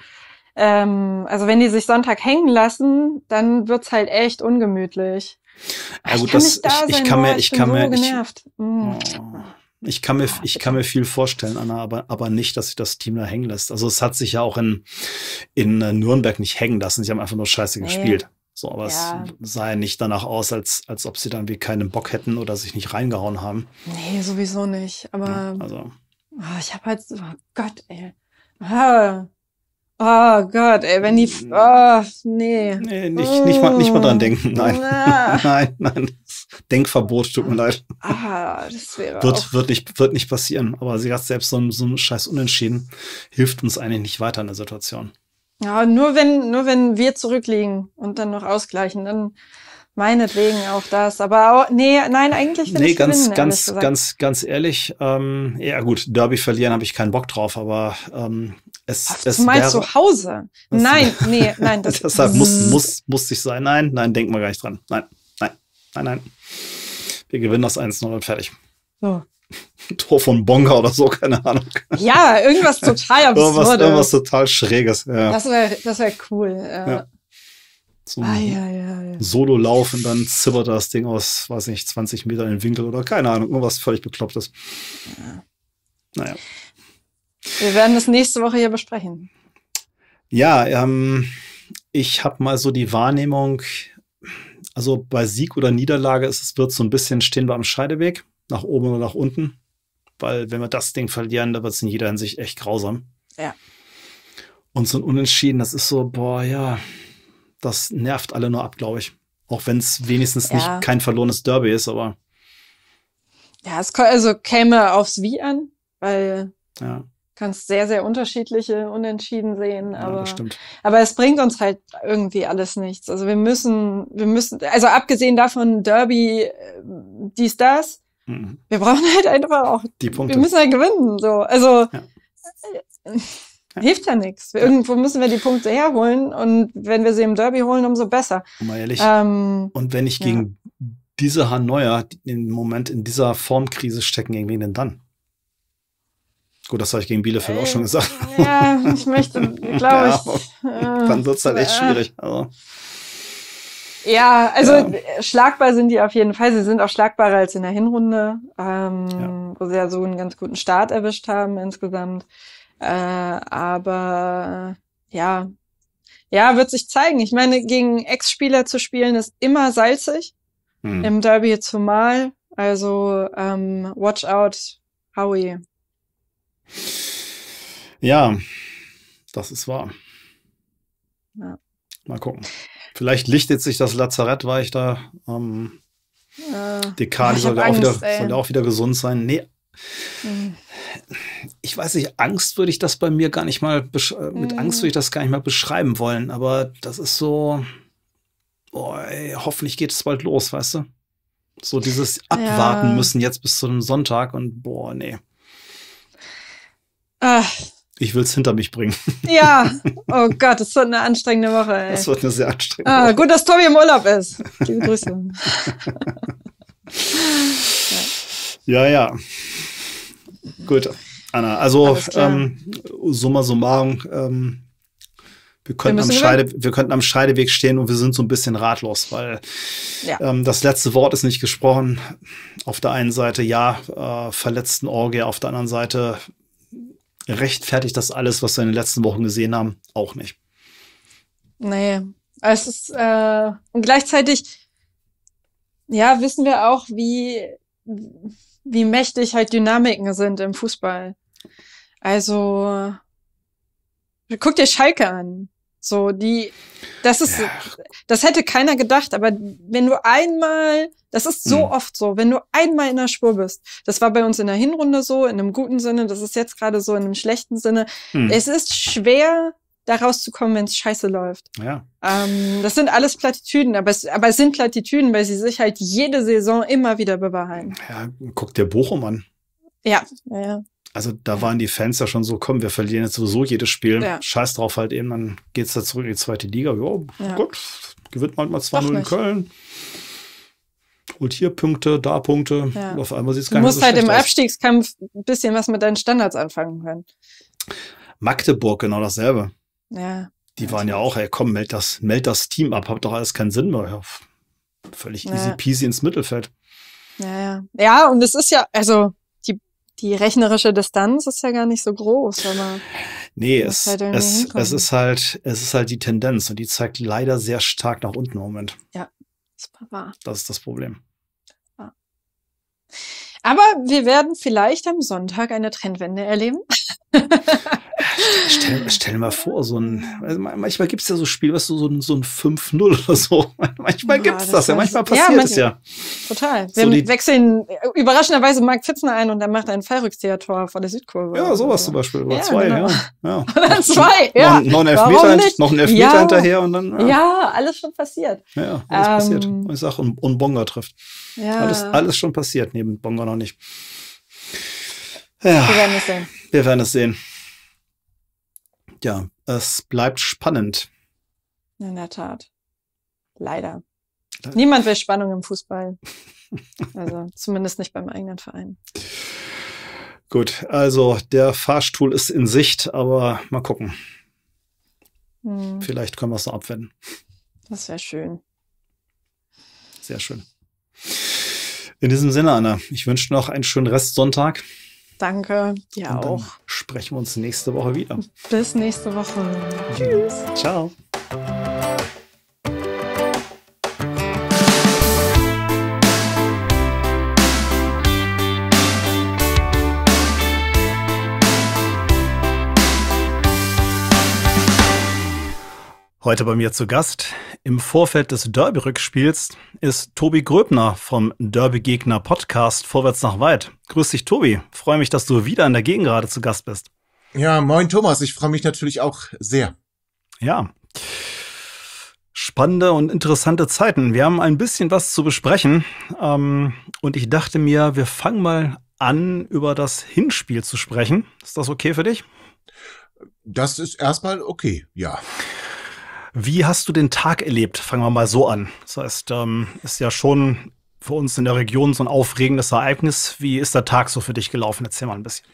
Ähm, also wenn die sich Sonntag hängen lassen, dann wird es halt echt ungemütlich. Ja, gut, ich kann mir, ich, kann mir, Ich, Ich kann mir, ich kann mir viel vorstellen, Anna, aber, aber nicht, dass sich das Team da hängen lässt. Also es hat sich ja auch in, in äh, Nürnberg nicht hängen lassen. Sie haben einfach nur scheiße gespielt. So, aber ja. es sah ja nicht danach aus, als, als ob sie dann wie keinen Bock hätten oder sich nicht reingehauen haben. Nee, sowieso nicht. Aber ja, also. Oh, ich habe halt, oh Gott, ey. Ah. Oh Gott, ey, wenn die. Oh, nee. Nee, nicht, nicht, mal, nicht mal dran mm. denken. Nein. Na. nein, nein. Denkverbot, tut mir leid. Ah, das wäre. Wird, wird, nicht, wird nicht passieren. Aber sie hat selbst so ein, so ein scheiß Unentschieden. Hilft uns eigentlich nicht weiter in der Situation. Ja, nur wenn, nur wenn wir zurückliegen und dann noch ausgleichen, dann meinetwegen auch das. Aber auch, nee, nein, eigentlich finde nee, ich ganz, gewinnen, ganz, ganz, ganz ehrlich. Ähm, ja gut, Derby verlieren habe ich keinen Bock drauf, aber ähm, es, Ach, es zumal wäre, zu Hause. Nein, nee, nein. Das deshalb muss, muss, muss ich sein. Nein, nein, denk mal gar nicht dran. Nein, nein, nein, nein. Wir gewinnen das 1-0 und fertig. So. Tor von Bonga oder so, keine Ahnung. Ja, irgendwas total absurdes. irgendwas, irgendwas total Schräges. Ja. Das wäre das wär cool. Ja. ja. So ah, ja, ja, ja. Solo laufen, dann zippert das Ding aus, weiß nicht, 20 Meter in den Winkel oder keine Ahnung, irgendwas völlig beklopptes. Ja. Naja. Wir werden das nächste Woche hier besprechen. Ja, ähm, ich habe mal so die Wahrnehmung, also bei Sieg oder Niederlage ist es wird so ein bisschen stehen wir am Scheideweg nach oben oder nach unten. Weil wenn wir das Ding verlieren, da wird es in jeder Hinsicht echt grausam. Ja. Und so ein Unentschieden, das ist so, boah, ja, das nervt alle nur ab, glaube ich. Auch wenn es wenigstens ja. nicht kein verlorenes Derby ist, aber. Ja, es also käme aufs Wie an, weil ja. kannst sehr, sehr unterschiedliche Unentschieden sehen. Aber, ja, aber es bringt uns halt irgendwie alles nichts. Also wir müssen, wir müssen, also abgesehen davon, Derby, äh, dies, das, Mhm. Wir brauchen halt einfach auch die Punkte. Wir müssen halt gewinnen. So. Also ja. Äh, hilft ja nichts. Ja. Irgendwo müssen wir die Punkte herholen und wenn wir sie im Derby holen, umso besser. Mal ehrlich. Ähm, und wenn ich gegen diese Hanoia im Moment in dieser Formkrise stecken, gegen wen denn dann? Gut, das habe ich gegen Bielefeld äh, auch schon äh, gesagt. Ja, ich möchte, glaube ich. Äh, dann wird es halt echt äh. schwierig. Also. Ja, also ja. schlagbar sind die auf jeden Fall. Sie sind auch schlagbarer als in der Hinrunde, ähm, ja. wo sie ja so einen ganz guten Start erwischt haben insgesamt. Äh, aber äh, ja, ja, wird sich zeigen. Ich meine, gegen Ex-Spieler zu spielen ist immer salzig. Hm. Im Derby zumal. Also ähm, watch out, Howie. Ja, das ist wahr. Ja. Mal gucken. Vielleicht lichtet sich das Lazarett, weil ich da. Ähm, ja. Dekade soll, Angst, auch wieder, soll auch wieder gesund sein. Nee. Mhm. Ich weiß nicht, Angst würde ich das bei mir gar nicht mal, äh, mit mhm. Angst würde ich das gar nicht mal beschreiben wollen, aber das ist so, Boah, ey, hoffentlich geht es bald los, weißt du? So dieses Abwarten ja. müssen jetzt bis zu einem Sonntag und boah, nee. Ach, ich will es hinter mich bringen. Ja, oh Gott, das wird eine anstrengende Woche. Ey. Das wird eine sehr anstrengende ah, Woche. Gut, dass Tobi im Urlaub ist. Liebe Grüße. ja. ja, Gut, Anna. Also ähm, summa summarum, ähm, wir, könnten am Scheide, wir könnten am Scheideweg stehen und wir sind so ein bisschen ratlos, weil ja. ähm, das letzte Wort ist nicht gesprochen. Auf der einen Seite ja, äh, verletzten Orgie, auf der anderen Seite rechtfertigt das alles, was wir in den letzten Wochen gesehen haben, auch nicht. Nee, es ist, äh, und gleichzeitig, ja, wissen wir auch, wie, wie mächtig halt Dynamiken sind im Fußball. Also, guck dir Schalke an. So, die, das ist, ja. das hätte keiner gedacht, aber wenn du einmal das ist so mhm. oft so. Wenn du einmal in der Spur bist, das war bei uns in der Hinrunde so, in einem guten Sinne, das ist jetzt gerade so in einem schlechten Sinne. Mhm. Es ist schwer, da rauszukommen, wenn es scheiße läuft. Ja. Ähm, das sind alles Plattitüden, aber es, aber es sind Plattitüden, weil sie sich halt jede Saison immer wieder bewahrheiten. Ja, guck dir Bochum an. Ja, ja, ja. Also da waren die Fans ja schon so, komm, wir verlieren jetzt sowieso jedes Spiel. Ja. Scheiß drauf halt eben, dann geht's da zurück in die zweite Liga. Jo, ja. gut, gewinnt man mal 2-0 in Köln. Nicht holt hier Punkte, da Punkte. Ja. Und auf einmal sieht es gar nicht so Du musst halt im aus. Abstiegskampf ein bisschen was mit deinen Standards anfangen können. Magdeburg, genau dasselbe. Ja. Die waren ja auch, ey, komm, meld das, meld das Team ab, hat doch alles keinen Sinn mehr. Völlig easy peasy ins Mittelfeld. Ja, ja. Ja, und es ist ja, also die, die rechnerische Distanz ist ja gar nicht so groß, aber. Nee, es, halt es, es, ist halt, es ist halt die Tendenz und die zeigt leider sehr stark nach unten im Moment. Ja. Das war Das ist das Problem. Aber wir werden vielleicht am Sonntag eine Trendwende erleben. Stell, stell mal vor, so ein, also manchmal gibt es ja so Spiel, was so, so ein, so ein 5-0 oder so. Manchmal gibt es das, das ja, manchmal passiert ja, manche, es ja. Total. Wir so wechseln äh, überraschenderweise Mark Fitzner ein und dann macht ein Fallrückstheater vor der Südkurve. Ja, sowas so. zum Beispiel. Oder ja, zwei, genau. ja. ja. zwei, ja. Noch, noch ein Elfmeter, noch ein Elfmeter ja. hinterher und dann. Ja. ja. alles schon passiert. Ja, alles ähm, passiert. Und ich sage, und, und Bonga trifft. Ja. Alles, alles schon passiert, neben Bonga noch nicht. Ja. Wir werden es sehen. Wir werden es sehen ja, es bleibt spannend. In der Tat. Leider. Leider. Niemand will Spannung im Fußball. Also zumindest nicht beim eigenen Verein. Gut, also der Fahrstuhl ist in Sicht, aber mal gucken. Hm. Vielleicht können wir es noch abwenden. Das wäre schön. Sehr schön. In diesem Sinne, Anna, ich wünsche noch einen schönen Restsonntag. Danke, ja auch. Sprechen wir uns nächste Woche wieder. Bis nächste Woche. Tschüss. Ciao. Heute bei mir zu Gast im Vorfeld des Derby-Rückspiels ist Tobi Gröbner vom Derby-Gegner-Podcast Vorwärts nach Weit. Grüß dich, Tobi. Freue mich, dass du wieder in der Gegengrade zu Gast bist. Ja, moin, Thomas. Ich freue mich natürlich auch sehr. Ja. Spannende und interessante Zeiten. Wir haben ein bisschen was zu besprechen. Ähm, und ich dachte mir, wir fangen mal an, über das Hinspiel zu sprechen. Ist das okay für dich? Das ist erstmal okay, ja. Wie hast du den Tag erlebt? Fangen wir mal so an. Das heißt, ähm, ist ja schon für uns in der Region so ein aufregendes Ereignis. Wie ist der Tag so für dich gelaufen? Erzähl mal ein bisschen.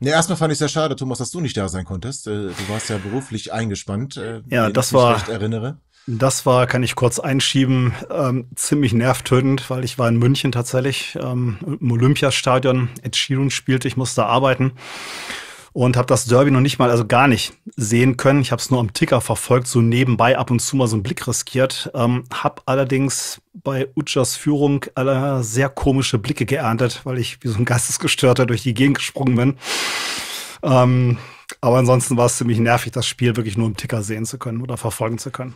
Ja, erstmal fand ich es sehr schade, Thomas, dass du nicht da sein konntest. Äh, du warst ja beruflich eingespannt. Äh, ja, das ich mich war. Recht erinnere. Das war, kann ich kurz einschieben, ähm, ziemlich nervtötend, weil ich war in München tatsächlich ähm, im Olympiastadion. Ed Sheeran spielte, ich musste arbeiten und habe das Derby noch nicht mal, also gar nicht sehen können. Ich habe es nur am Ticker verfolgt, so nebenbei ab und zu mal so einen Blick riskiert. Ähm, habe allerdings bei Utschers Führung alle sehr komische Blicke geerntet, weil ich wie so ein Geistesgestörter durch die Gegend gesprungen bin. Ähm, aber ansonsten war es ziemlich nervig, das Spiel wirklich nur im Ticker sehen zu können oder verfolgen zu können.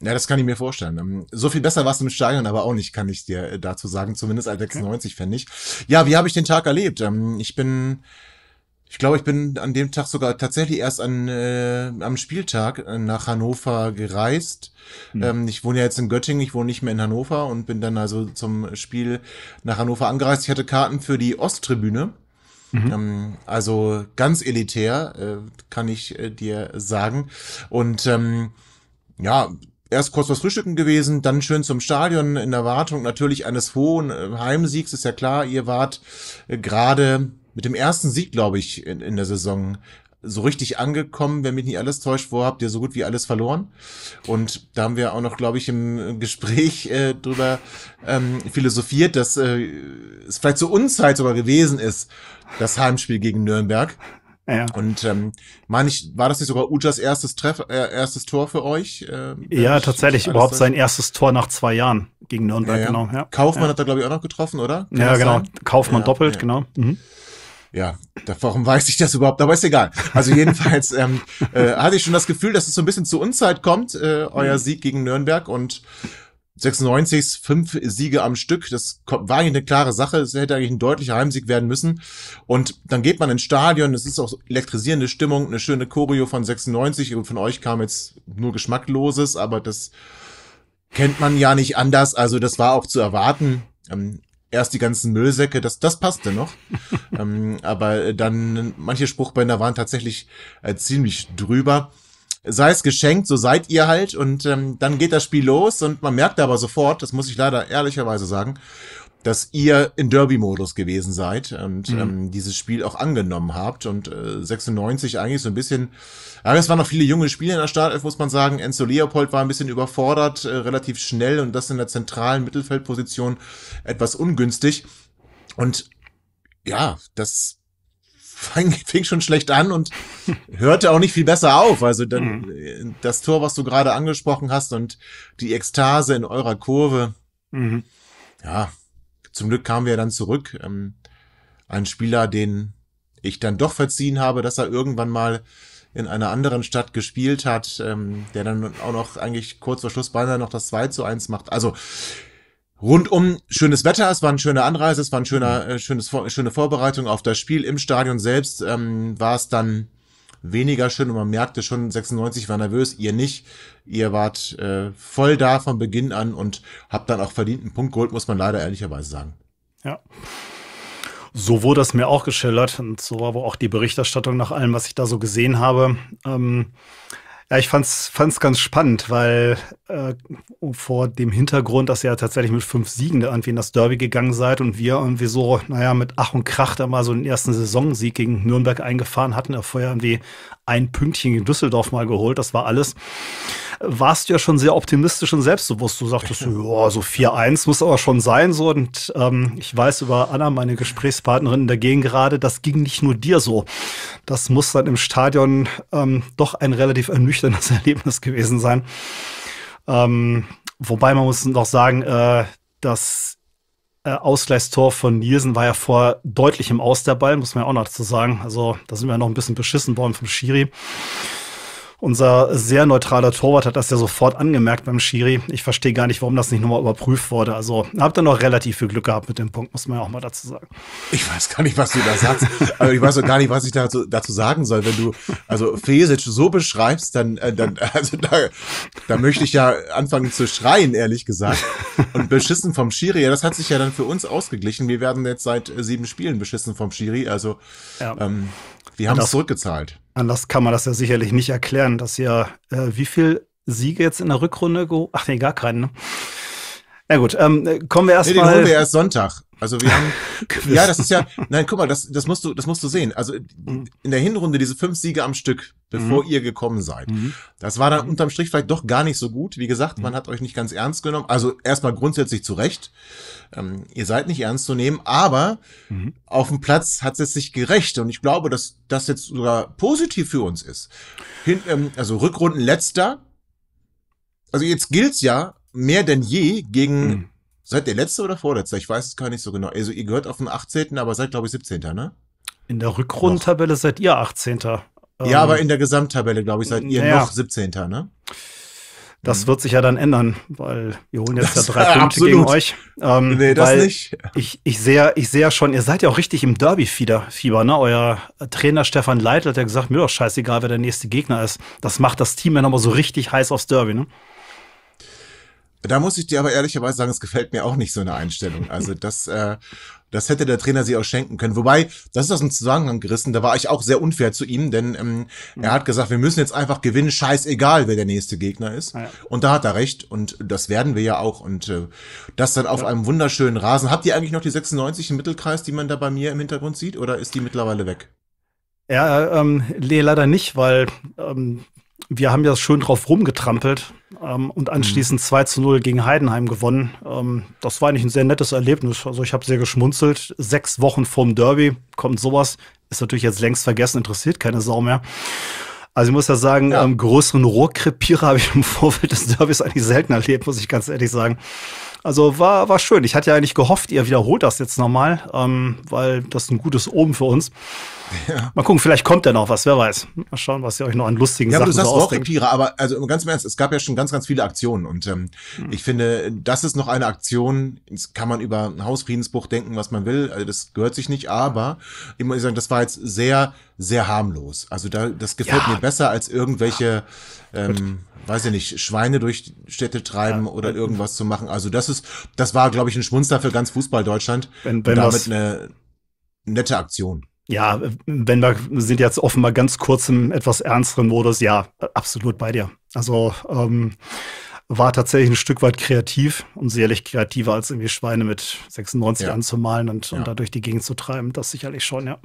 Ja, das kann ich mir vorstellen. Ähm, so viel besser war es im Stadion, aber auch nicht, kann ich dir äh, dazu sagen. Zumindest als 96 okay. fände ich. Ja, wie habe ich den Tag erlebt? Ähm, ich bin ich glaube, ich bin an dem Tag sogar tatsächlich erst an, äh, am Spieltag äh, nach Hannover gereist. Hm. Ähm, ich wohne ja jetzt in Göttingen, ich wohne nicht mehr in Hannover und bin dann also zum Spiel nach Hannover angereist. Ich hatte Karten für die Osttribüne. Mhm. Ähm, also ganz elitär, äh, kann ich äh, dir sagen. Und ähm, ja, erst kurz was Frühstücken gewesen, dann schön zum Stadion in Erwartung natürlich eines hohen Heimsiegs, ist ja klar, ihr wart gerade mit dem ersten Sieg, glaube ich, in, in der Saison so richtig angekommen, wenn mich nicht alles täuscht, wo habt ihr so gut wie alles verloren. Und da haben wir auch noch, glaube ich, im Gespräch äh, drüber ähm, philosophiert, dass äh, es vielleicht zur Unzeit sogar gewesen ist, das Heimspiel gegen Nürnberg. Ja. Und ähm, meine ich, war das nicht sogar Ujas erstes Treff, äh, erstes Tor für euch? Äh, ja, tatsächlich überhaupt sein erstes Tor nach zwei Jahren gegen Nürnberg, ja, ja. genau. Ja. Kaufmann hat da, glaube ich, auch noch getroffen, oder? Kann ja, genau. Sein? Kaufmann doppelt, genau. Mhm ja, warum weiß ich das überhaupt? Aber ist egal. Also jedenfalls ähm, äh, hatte ich schon das Gefühl, dass es so ein bisschen zu Unzeit kommt, äh, euer mhm. Sieg gegen Nürnberg und 96, fünf Siege am Stück. Das war eigentlich eine klare Sache. Es hätte eigentlich ein deutlicher Heimsieg werden müssen. Und dann geht man ins Stadion. Es ist auch elektrisierende Stimmung, eine schöne Choreo von 96. Und von euch kam jetzt nur Geschmackloses, aber das kennt man ja nicht anders. Also das war auch zu erwarten. Ähm, erst die ganzen Müllsäcke, das, das passte noch. ähm, aber dann, manche Spruchbänder waren tatsächlich äh, ziemlich drüber. Sei es geschenkt, so seid ihr halt. Und ähm, dann geht das Spiel los und man merkt aber sofort, das muss ich leider ehrlicherweise sagen, dass ihr in Derby-Modus gewesen seid und mhm. ähm, dieses Spiel auch angenommen habt. Und äh, 96 eigentlich so ein bisschen, ja, es waren noch viele junge Spieler in der Startelf, muss man sagen. Enzo Leopold war ein bisschen überfordert, äh, relativ schnell und das in der zentralen Mittelfeldposition etwas ungünstig. Und ja, das fing schon schlecht an und hörte auch nicht viel besser auf. Also dann mhm. Äh, das Tor, was du gerade angesprochen hast und die Ekstase in eurer Kurve. Mhm. Ja, zum Glück kamen wir dann zurück. Ähm, ein Spieler, den ich dann doch verziehen habe, dass er irgendwann mal in einer anderen Stadt gespielt hat, ähm, der dann auch noch eigentlich kurz vor Schluss beinahe noch das 2 zu 1 macht. Also rundum schönes Wetter, es war eine schöne Anreise, es war eine schöne, äh, schöne Vorbereitung auf das Spiel. Im Stadion selbst ähm, war es dann weniger schön und man merkte schon, 96 war nervös, ihr nicht. Ihr wart äh, voll da von Beginn an und habt dann auch verdienten Punkt geholt, muss man leider ehrlicherweise sagen. Ja. So wurde es mir auch geschildert und so war wohl auch die Berichterstattung nach allem, was ich da so gesehen habe. Ähm ja, ich fand's, fand's ganz spannend, weil äh, vor dem Hintergrund, dass ihr ja tatsächlich mit fünf Siegen irgendwie in das Derby gegangen seid und wir irgendwie so, naja, mit Ach und Krach da mal so einen ersten Saisonsieg gegen Nürnberg eingefahren hatten, er vorher irgendwie ein Pünktchen in Düsseldorf mal geholt, das war alles warst du ja schon sehr optimistisch und selbstbewusst. Du sagtest, ja, so 4-1 muss aber schon sein. So. Und ähm, ich weiß über Anna, meine Gesprächspartnerin dagegen gerade, das ging nicht nur dir so. Das muss dann im Stadion ähm, doch ein relativ ernüchterndes Erlebnis gewesen sein. Ähm, wobei man muss noch sagen, äh, dass äh, Ausgleichstor von Nielsen war ja vor deutlichem Aus der Ball, muss man ja auch noch dazu sagen. Also da sind wir noch ein bisschen beschissen worden vom Schiri. Unser sehr neutraler Torwart hat das ja sofort angemerkt beim Schiri. Ich verstehe gar nicht, warum das nicht nochmal überprüft wurde. Also habt ihr noch relativ viel Glück gehabt mit dem Punkt, muss man ja auch mal dazu sagen. Ich weiß gar nicht, was du da sagst. also ich weiß auch gar nicht, was ich dazu, dazu sagen soll. Wenn du also Fesic so beschreibst, dann, äh, dann also da, da möchte ich ja anfangen zu schreien, ehrlich gesagt. Und beschissen vom Schiri, ja, das hat sich ja dann für uns ausgeglichen. Wir werden jetzt seit äh, sieben Spielen beschissen vom Schiri. Also ja. ähm, die haben es zurückgezahlt. Anders kann man das ja sicherlich nicht erklären, dass ja äh, wie viel Siege jetzt in der Rückrunde geholt? Ach nee, gar keinen. Ne? Na gut, ähm, kommen wir erstmal. Nee, den holen wir erst Sonntag. Also wir haben, ja, das ist ja, nein, guck mal, das, das musst du, das musst du sehen. Also in der Hinrunde diese fünf Siege am Stück, bevor mhm. ihr gekommen seid. Mhm. Das war dann unterm Strich vielleicht doch gar nicht so gut. Wie gesagt, man hat euch nicht ganz ernst genommen. Also erstmal grundsätzlich zu Recht. Ähm, ihr seid nicht ernst zu nehmen, aber mhm. auf dem Platz hat es sich gerecht. Und ich glaube, dass das jetzt sogar positiv für uns ist. Hin, ähm, also Rückrunden letzter. Also jetzt gilt's ja mehr denn je gegen mhm. Seid ihr letzter oder vorletzter? Ich weiß es gar nicht so genau. Also ihr gehört auf den 18., aber seid, glaube ich, 17., ne? In der Rückrundentabelle seid ihr 18. Ja, ähm, aber in der Gesamttabelle, glaube ich, seid ihr ja. noch 17., ne? Das mhm. wird sich ja dann ändern, weil wir holen jetzt das, ja drei Punkte absolut. gegen euch. Ähm, nee, das nicht. Ich, ich sehe ja ich seh schon, ihr seid ja auch richtig im Derby-Fieber, ne? Euer Trainer Stefan Leitl hat ja gesagt, mir doch scheißegal, wer der nächste Gegner ist. Das macht das Team ja nochmal so richtig heiß aufs Derby, ne? Da muss ich dir aber ehrlicherweise sagen, es gefällt mir auch nicht so eine Einstellung. Also das, äh, das hätte der Trainer sie auch schenken können. Wobei, das ist aus dem Zusammenhang gerissen. Da war ich auch sehr unfair zu ihm, denn ähm, mhm. er hat gesagt, wir müssen jetzt einfach gewinnen, scheißegal, wer der nächste Gegner ist. Ja. Und da hat er recht. Und das werden wir ja auch. Und äh, das dann auf ja. einem wunderschönen Rasen. Habt ihr eigentlich noch die 96 im Mittelkreis, die man da bei mir im Hintergrund sieht? Oder ist die mittlerweile weg? Ja, ähm, nee, leider nicht, weil ähm, wir haben ja schön drauf rumgetrampelt ähm, und anschließend mhm. 2 zu 0 gegen Heidenheim gewonnen. Ähm, das war eigentlich ein sehr nettes Erlebnis. Also ich habe sehr geschmunzelt. Sechs Wochen vorm Derby kommt sowas. Ist natürlich jetzt längst vergessen, interessiert keine Sau mehr. Also ich muss ja sagen, ja. Ähm, größeren Rohrkrepierer habe ich im Vorfeld des Derbys eigentlich selten erlebt, muss ich ganz ehrlich sagen. Also war, war schön. Ich hatte ja eigentlich gehofft, ihr wiederholt das jetzt nochmal, ähm, weil das ist ein gutes Oben für uns. Ja. Mal gucken, vielleicht kommt da noch was, wer weiß. Mal schauen, was ihr euch noch an lustigen ja, Sachen so Ja, du sagst so Rohrkrepierer, aber also ganz im Ernst, es gab ja schon ganz, ganz viele Aktionen und ähm, hm. ich finde, das ist noch eine Aktion, das kann man über Hausfriedensbruch denken, was man will, also das gehört sich nicht, aber ich muss sagen, das war jetzt sehr, sehr harmlos. Also da, das gefällt ja. mir besser als irgendwelche ja. ähm, weiß ich nicht, Schweine durch Städte treiben ja, oder irgendwas zu machen. Also das ist, das war, glaube ich, ein Schmunzler für ganz Fußball Deutschland. Wenn, wenn und damit eine nette Aktion. Ja, wenn wir sind jetzt offenbar ganz kurz im etwas ernsteren Modus, ja, absolut bei dir. Also ähm, war tatsächlich ein Stück weit kreativ und sicherlich kreativer als irgendwie Schweine mit 96 ja. anzumalen und, ja. und dadurch die Gegend zu treiben. Das sicherlich schon, ja.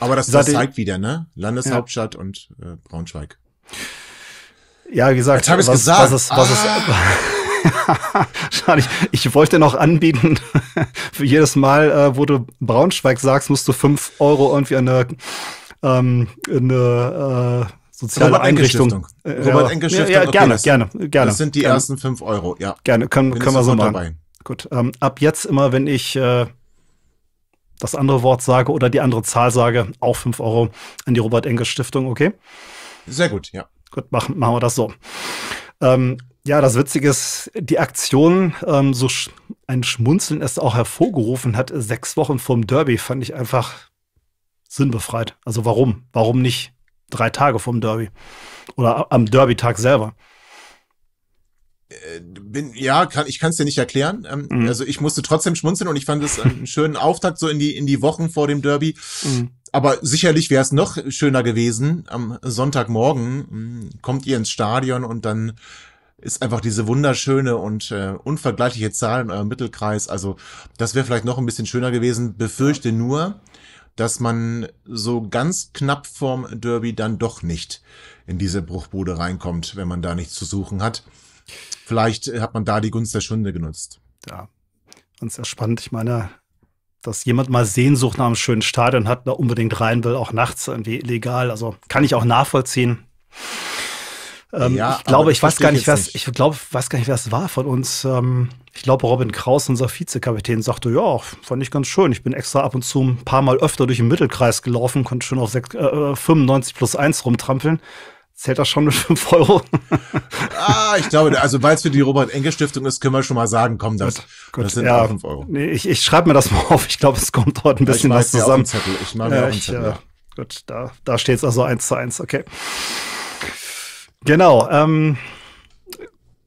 Aber das, das zeigt wieder, ne? Landeshauptstadt ja. und äh, Braunschweig ja, wie gesagt, Jetzt was, gesagt. was ist, was ist, ah. Schade, ich, ich, wollte noch anbieten, für jedes Mal, äh, wo du Braunschweig sagst, musst du fünf Euro irgendwie an eine, ähm, eine äh, soziale Robert Einrichtung. Enkel äh, Robert Enkel Stiftung. Ja, ja okay, gerne, das, gerne, gerne. Das sind die gerne. ersten fünf Euro, ja. Gerne, können, können wir so machen. Dabei. Gut, ähm, ab jetzt immer, wenn ich äh, das andere Wort sage oder die andere Zahl sage, auch fünf Euro an die Robert Enkel Stiftung, okay? Sehr gut, ja. Gut, machen, machen wir das so. Ähm, ja, das Witzige ist, die Aktion, ähm, so sch ein Schmunzeln es auch hervorgerufen hat, sechs Wochen vorm Derby, fand ich einfach sinnbefreit. Also warum? Warum nicht drei Tage vorm Derby? Oder am Derby-Tag selber? Äh, bin, ja, kann, ich kann es dir nicht erklären. Ähm, mhm. Also ich musste trotzdem schmunzeln und ich fand es einen schönen Auftakt so in die, in die Wochen vor dem Derby. Mhm. Aber sicherlich wäre es noch schöner gewesen, am Sonntagmorgen hm, kommt ihr ins Stadion und dann ist einfach diese wunderschöne und äh, unvergleichliche Zahl in eurem Mittelkreis. Also das wäre vielleicht noch ein bisschen schöner gewesen. Befürchte nur, dass man so ganz knapp vorm Derby dann doch nicht in diese Bruchbude reinkommt, wenn man da nichts zu suchen hat. Vielleicht hat man da die Gunst der Stunde genutzt. Ja, ganz erspannt. Ich meine, dass jemand mal Sehnsucht nach einem schönen Stadion hat, da unbedingt rein will, auch nachts irgendwie illegal. Also kann ich auch nachvollziehen. Ähm, ja, ich glaube, ich weiß gar nicht, was, nicht. ich glaube, weiß gar nicht, wer es war von uns. Ähm, ich glaube, Robin Kraus, unser Vizekapitän, sagte, ja, fand ich ganz schön. Ich bin extra ab und zu ein paar Mal öfter durch den Mittelkreis gelaufen, konnte schon auf 6, äh, 95 äh, plus 1 rumtrampeln. Zählt das schon mit 5 Euro? ah, ich glaube, also weil es für die Robert-Enke-Stiftung ist, können wir schon mal sagen, komm, das, gut, das sind ja, 5 Euro. Nee, ich, ich schreibe mir das mal auf. Ich glaube, es kommt dort ein bisschen was zusammen. Ich mache mir äh, auch einen Zettel. Ich, ja. Gut, da, da steht es also 1 zu 1, okay. Genau. Ähm,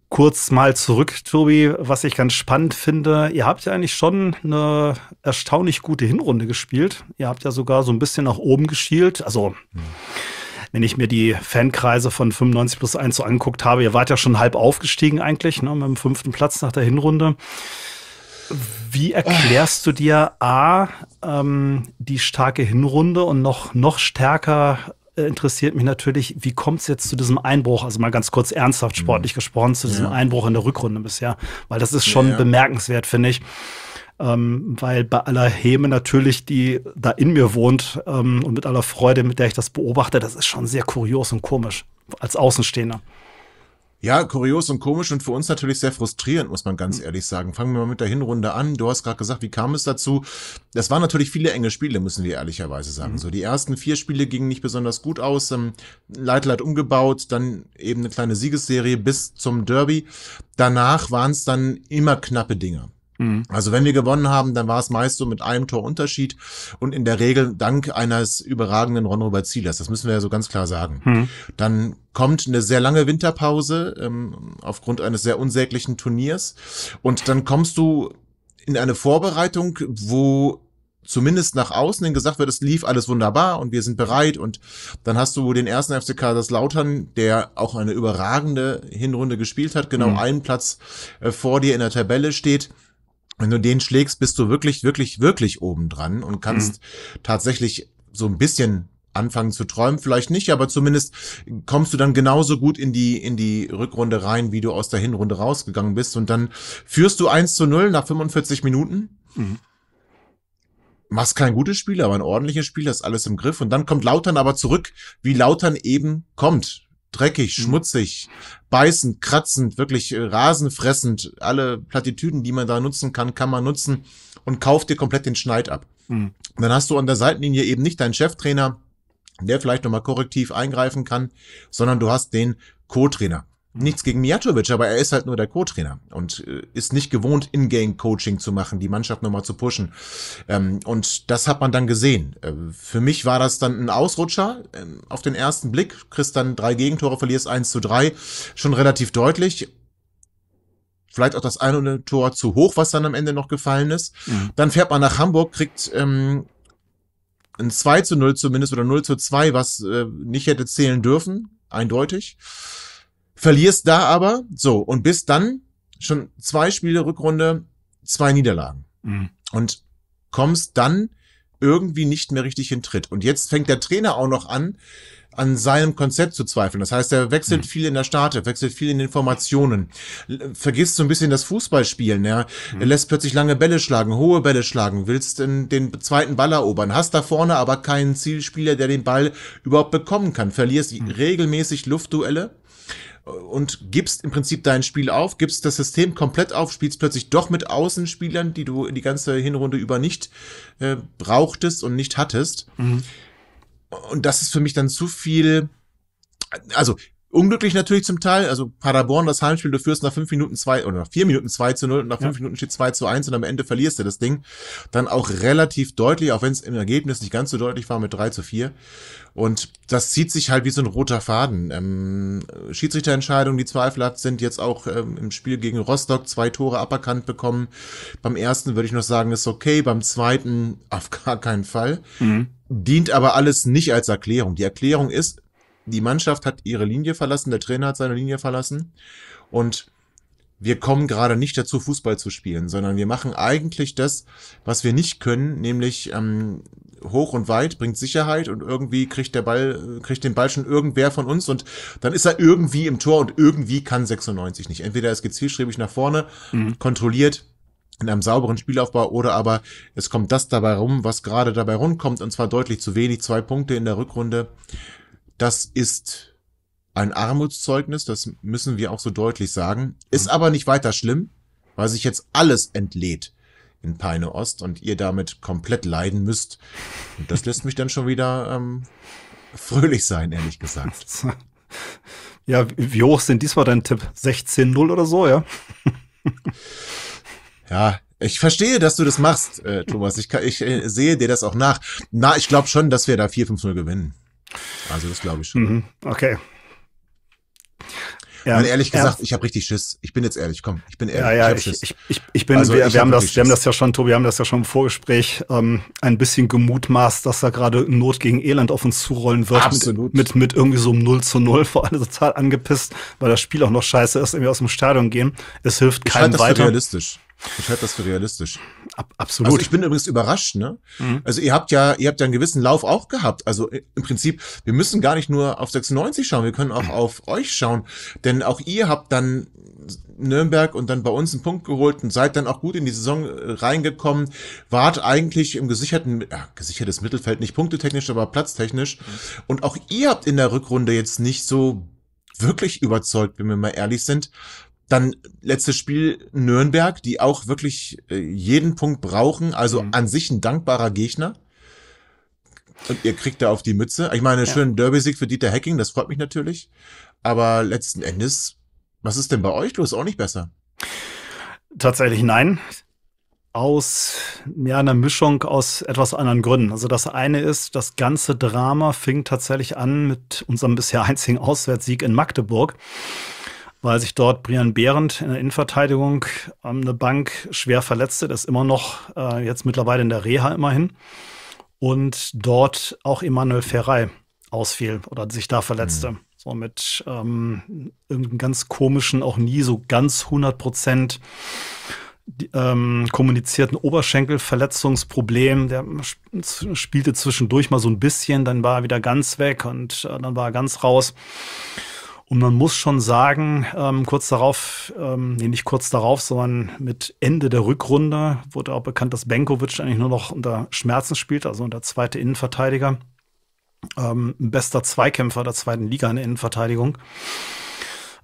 kurz mal zurück, Tobi, was ich ganz spannend finde. Ihr habt ja eigentlich schon eine erstaunlich gute Hinrunde gespielt. Ihr habt ja sogar so ein bisschen nach oben geschielt. Also. Hm wenn ich mir die Fankreise von 95 plus 1 so angeguckt habe, ihr wart ja schon halb aufgestiegen eigentlich, ne, mit dem fünften Platz nach der Hinrunde. Wie erklärst du dir A, ähm, die starke Hinrunde und noch, noch stärker äh, interessiert mich natürlich, wie kommt es jetzt zu diesem Einbruch, also mal ganz kurz ernsthaft mhm. sportlich mhm. gesprochen, zu diesem ja. Einbruch in der Rückrunde bisher, weil das ist schon ja, ja. bemerkenswert, finde ich ähm, weil bei aller Häme natürlich, die da in mir wohnt ähm, und mit aller Freude, mit der ich das beobachte, das ist schon sehr kurios und komisch als Außenstehender. Ja, kurios und komisch und für uns natürlich sehr frustrierend, muss man ganz hm. ehrlich sagen. Fangen wir mal mit der Hinrunde an. Du hast gerade gesagt, wie kam es dazu? Das waren natürlich viele enge Spiele, müssen wir ehrlicherweise sagen. Mhm. So, die ersten vier Spiele gingen nicht besonders gut aus. Ähm, Leitleit umgebaut, dann eben eine kleine Siegesserie bis zum Derby. Danach waren es dann immer knappe Dinge. Mhm. Also wenn wir gewonnen haben, dann war es meist so mit einem Tor Unterschied und in der Regel dank eines überragenden Ron Robert Zielers. Das müssen wir ja so ganz klar sagen. Mhm. Dann kommt eine sehr lange Winterpause ähm, aufgrund eines sehr unsäglichen Turniers und dann kommst du in eine Vorbereitung, wo zumindest nach außen hin gesagt wird, es lief alles wunderbar und wir sind bereit und dann hast du den ersten FC Kaiserslautern, der auch eine überragende Hinrunde gespielt hat, genau mhm. einen Platz äh, vor dir in der Tabelle steht wenn du den schlägst, bist du wirklich, wirklich, wirklich oben dran und mhm. kannst mhm. tatsächlich so ein bisschen anfangen zu träumen, vielleicht nicht, aber zumindest kommst du dann genauso gut in die, in die Rückrunde rein, wie du aus der Hinrunde rausgegangen bist und dann führst du eins zu null nach 45 Minuten. Mhm. Machst kein gutes Spiel, aber ein ordentliches Spiel, das alles im Griff und dann kommt Lautern aber zurück, wie Lautern eben kommt dreckig, mhm. schmutzig, beißend, kratzend, wirklich äh, rasenfressend. Alle Plattitüden, die man da nutzen kann, kann man nutzen und kauft dir komplett den Schneid ab. Mhm. Dann hast du an der Seitenlinie eben nicht deinen Cheftrainer, der vielleicht nochmal korrektiv eingreifen kann, sondern du hast den Co-Trainer nichts gegen Mijatovic, aber er ist halt nur der Co-Trainer und äh, ist nicht gewohnt, In-Game-Coaching zu machen, die Mannschaft nochmal zu pushen. Ähm, und das hat man dann gesehen. Äh, für mich war das dann ein Ausrutscher ähm, auf den ersten Blick. Kriegst dann drei Gegentore, verlierst eins zu drei, schon relativ deutlich. Vielleicht auch das eine oder andere Tor zu hoch, was dann am Ende noch gefallen ist. Mhm. Dann fährt man nach Hamburg, kriegt ähm, ein 2 zu 0 zumindest oder 0 zu 2, was äh, nicht hätte zählen dürfen, eindeutig. Verlierst da aber, so, und bist dann schon zwei Spiele Rückrunde, zwei Niederlagen. Mhm. Und kommst dann irgendwie nicht mehr richtig in Tritt. Und jetzt fängt der Trainer auch noch an, an seinem Konzept zu zweifeln. Das heißt, er wechselt mhm. viel in der Starte, wechselt viel in den Formationen, äh, vergisst so ein bisschen das Fußballspielen. Ja? Mhm. Er lässt plötzlich lange Bälle schlagen, hohe Bälle schlagen, willst den, den zweiten Ball erobern, hast da vorne aber keinen Zielspieler, der den Ball überhaupt bekommen kann, verlierst mhm. regelmäßig Luftduelle und gibst im Prinzip dein Spiel auf, gibst das System komplett auf, spielst plötzlich doch mit Außenspielern, die du die ganze Hinrunde über nicht äh, brauchtest und nicht hattest. Mhm. Und das ist für mich dann zu viel. Also Unglücklich natürlich zum Teil. Also Paderborn, das Heimspiel, du führst nach fünf Minuten zwei oder nach vier Minuten zwei zu null und nach ja. fünf Minuten steht zwei zu eins und am Ende verlierst du das Ding. Dann auch relativ deutlich, auch wenn es im Ergebnis nicht ganz so deutlich war mit drei zu vier. Und das zieht sich halt wie so ein roter Faden. Ähm, Schiedsrichterentscheidungen, die zweifelhaft sind, jetzt auch ähm, im Spiel gegen Rostock zwei Tore aberkannt bekommen. Beim ersten würde ich noch sagen, ist okay, beim zweiten auf gar keinen Fall. Mhm. Dient aber alles nicht als Erklärung. Die Erklärung ist, die Mannschaft hat ihre Linie verlassen, der Trainer hat seine Linie verlassen und wir kommen gerade nicht dazu, Fußball zu spielen, sondern wir machen eigentlich das, was wir nicht können, nämlich ähm, hoch und weit bringt Sicherheit und irgendwie kriegt der Ball, kriegt den Ball schon irgendwer von uns und dann ist er irgendwie im Tor und irgendwie kann 96 nicht. Entweder es geht zielstrebig nach vorne, mhm. kontrolliert, in einem sauberen Spielaufbau oder aber es kommt das dabei rum, was gerade dabei rumkommt und zwar deutlich zu wenig, zwei Punkte in der Rückrunde das ist ein Armutszeugnis, das müssen wir auch so deutlich sagen. Ist mhm. aber nicht weiter schlimm, weil sich jetzt alles entlädt in Peine Ost und ihr damit komplett leiden müsst. Und das lässt mich dann schon wieder ähm, fröhlich sein, ehrlich gesagt. Ja, wie hoch sind diesmal dein Tipp? 16-0 oder so, ja? ja, ich verstehe, dass du das machst, äh, Thomas. Ich, kann, ich äh, sehe dir das auch nach. Na, ich glaube schon, dass wir da 4-5-0 gewinnen. Also das glaube ich schon. Mhm. Okay. Ja, Nein, ehrlich gesagt, ja. ich habe richtig Schiss. Ich bin jetzt ehrlich, komm, ich bin ehrlich. Ja, ja, ich, ich, ich, ich, ich bin, also, wir, wir haben das, Schiss. wir haben das ja schon, Tobi, wir haben das ja schon im Vorgespräch ähm, ein bisschen gemutmaßt, dass da gerade Not gegen Elend auf uns zurollen wird. Absolut. Mit, mit, mit irgendwie so einem 0 zu 0 vor allem total angepisst, weil das Spiel auch noch scheiße ist, irgendwie aus dem Stadion gehen. Es hilft keinem ich keinem halte Das für realistisch. Ich halte das für realistisch. Ab, absolut. Also ich bin übrigens überrascht, ne? Mhm. Also ihr habt ja, ihr habt ja einen gewissen Lauf auch gehabt. Also im Prinzip, wir müssen gar nicht nur auf 96 schauen, wir können auch mhm. auf euch schauen. Denn auch ihr habt dann Nürnberg und dann bei uns einen Punkt geholt und seid dann auch gut in die Saison äh, reingekommen, wart eigentlich im gesicherten, ja, gesichertes Mittelfeld, nicht punktetechnisch, aber platztechnisch. Mhm. Und auch ihr habt in der Rückrunde jetzt nicht so wirklich überzeugt, wenn wir mal ehrlich sind. Dann letztes Spiel Nürnberg, die auch wirklich äh, jeden Punkt brauchen. Also mhm. an sich ein dankbarer Gegner. Und ihr kriegt da auf die Mütze. Ich meine, ja. schönen Derby-Sieg für Dieter Hecking, das freut mich natürlich. Aber letzten Endes, was ist denn bei euch los? Auch nicht besser. Tatsächlich nein. Aus ja, einer Mischung aus etwas anderen Gründen. Also das eine ist, das ganze Drama fing tatsächlich an mit unserem bisher einzigen Auswärtssieg in Magdeburg weil sich dort Brian Behrendt in der Innenverteidigung an der Bank schwer verletzte. Das ist immer noch äh, jetzt mittlerweile in der Reha immerhin. Und dort auch Emanuel Ferrei ausfiel oder sich da verletzte. Mhm. So mit ähm, irgendeinem ganz komischen, auch nie so ganz 100 Prozent ähm, kommunizierten Oberschenkelverletzungsproblem. Der spielte zwischendurch mal so ein bisschen, dann war er wieder ganz weg und äh, dann war er ganz raus. Und man muss schon sagen, ähm, kurz darauf, ähm, nee, nicht kurz darauf, sondern mit Ende der Rückrunde wurde auch bekannt, dass Benkovic eigentlich nur noch unter Schmerzen spielt, also unter zweite Innenverteidiger. Ähm, bester Zweikämpfer der zweiten Liga in der Innenverteidigung.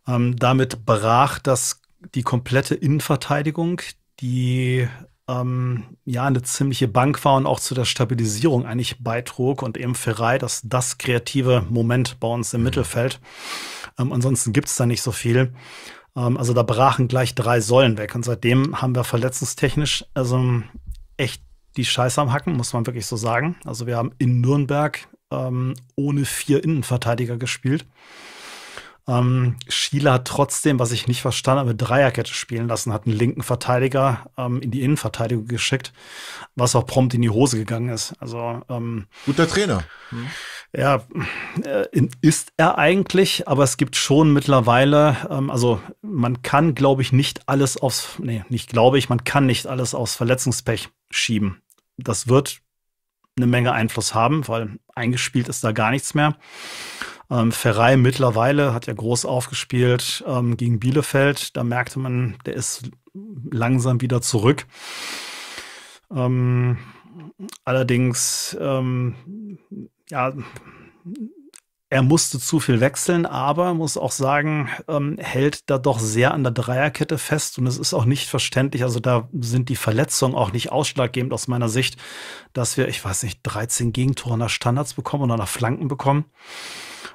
Ähm, damit brach das die komplette Innenverteidigung, die ähm, ja eine ziemliche Bank war und auch zu der Stabilisierung eigentlich beitrug und eben Ferrei, dass das kreative Moment bei uns im mhm. Mittelfeld. Ähm, ansonsten gibt es da nicht so viel. Ähm, also da brachen gleich drei Säulen weg. Und seitdem haben wir verletzungstechnisch also echt die Scheiße am Hacken, muss man wirklich so sagen. Also wir haben in Nürnberg ähm, ohne vier Innenverteidiger gespielt. Ähm, Schiele hat trotzdem, was ich nicht verstanden habe, Dreierkette spielen lassen, hat einen linken Verteidiger ähm, in die Innenverteidigung geschickt, was auch prompt in die Hose gegangen ist. Also ähm, guter Trainer. Mhm ja, äh, ist er eigentlich, aber es gibt schon mittlerweile, ähm, also man kann, glaube ich, nicht alles aufs, nee, nicht glaube ich, man kann nicht alles aufs Verletzungspech schieben. Das wird eine Menge Einfluss haben, weil eingespielt ist da gar nichts mehr. Ähm, Ferrei mittlerweile hat ja groß aufgespielt ähm, gegen Bielefeld. Da merkte man, der ist langsam wieder zurück. Ähm, allerdings, ähm, ja, er musste zu viel wechseln, aber muss auch sagen, ähm, hält da doch sehr an der Dreierkette fest und es ist auch nicht verständlich. Also da sind die Verletzungen auch nicht ausschlaggebend aus meiner Sicht, dass wir, ich weiß nicht, 13 Gegentore nach Standards bekommen oder nach Flanken bekommen.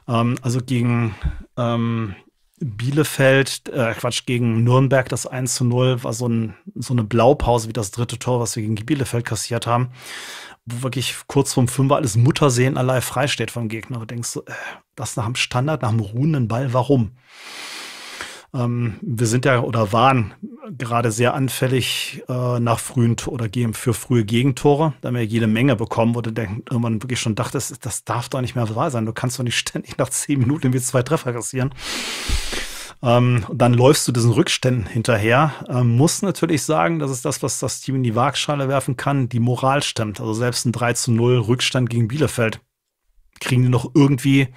Ähm, also gegen ähm, Bielefeld, äh, Quatsch, gegen Nürnberg das 1 zu 0 war so, ein, so eine Blaupause wie das dritte Tor, was wir gegen Bielefeld kassiert haben wo wirklich kurz vorm Fünfer alles Muttersehen allein freisteht vom Gegner. Du denkst, äh, das nach dem Standard, nach dem ruhenden Ball, warum? Ähm, wir sind ja oder waren gerade sehr anfällig äh, nach frühen oder für frühe Gegentore. Da haben wir jede Menge bekommen, wo du denkst, irgendwann wirklich schon dachtest, das darf doch nicht mehr wahr sein. Du kannst doch nicht ständig nach zehn Minuten wie zwei Treffer kassieren. Ähm, dann läufst du diesen Rückständen hinterher. Ähm, muss natürlich sagen, das ist das, was das Team in die Waagschale werfen kann, die Moral stemmt. Also selbst ein 3 zu 0 Rückstand gegen Bielefeld kriegen die noch irgendwie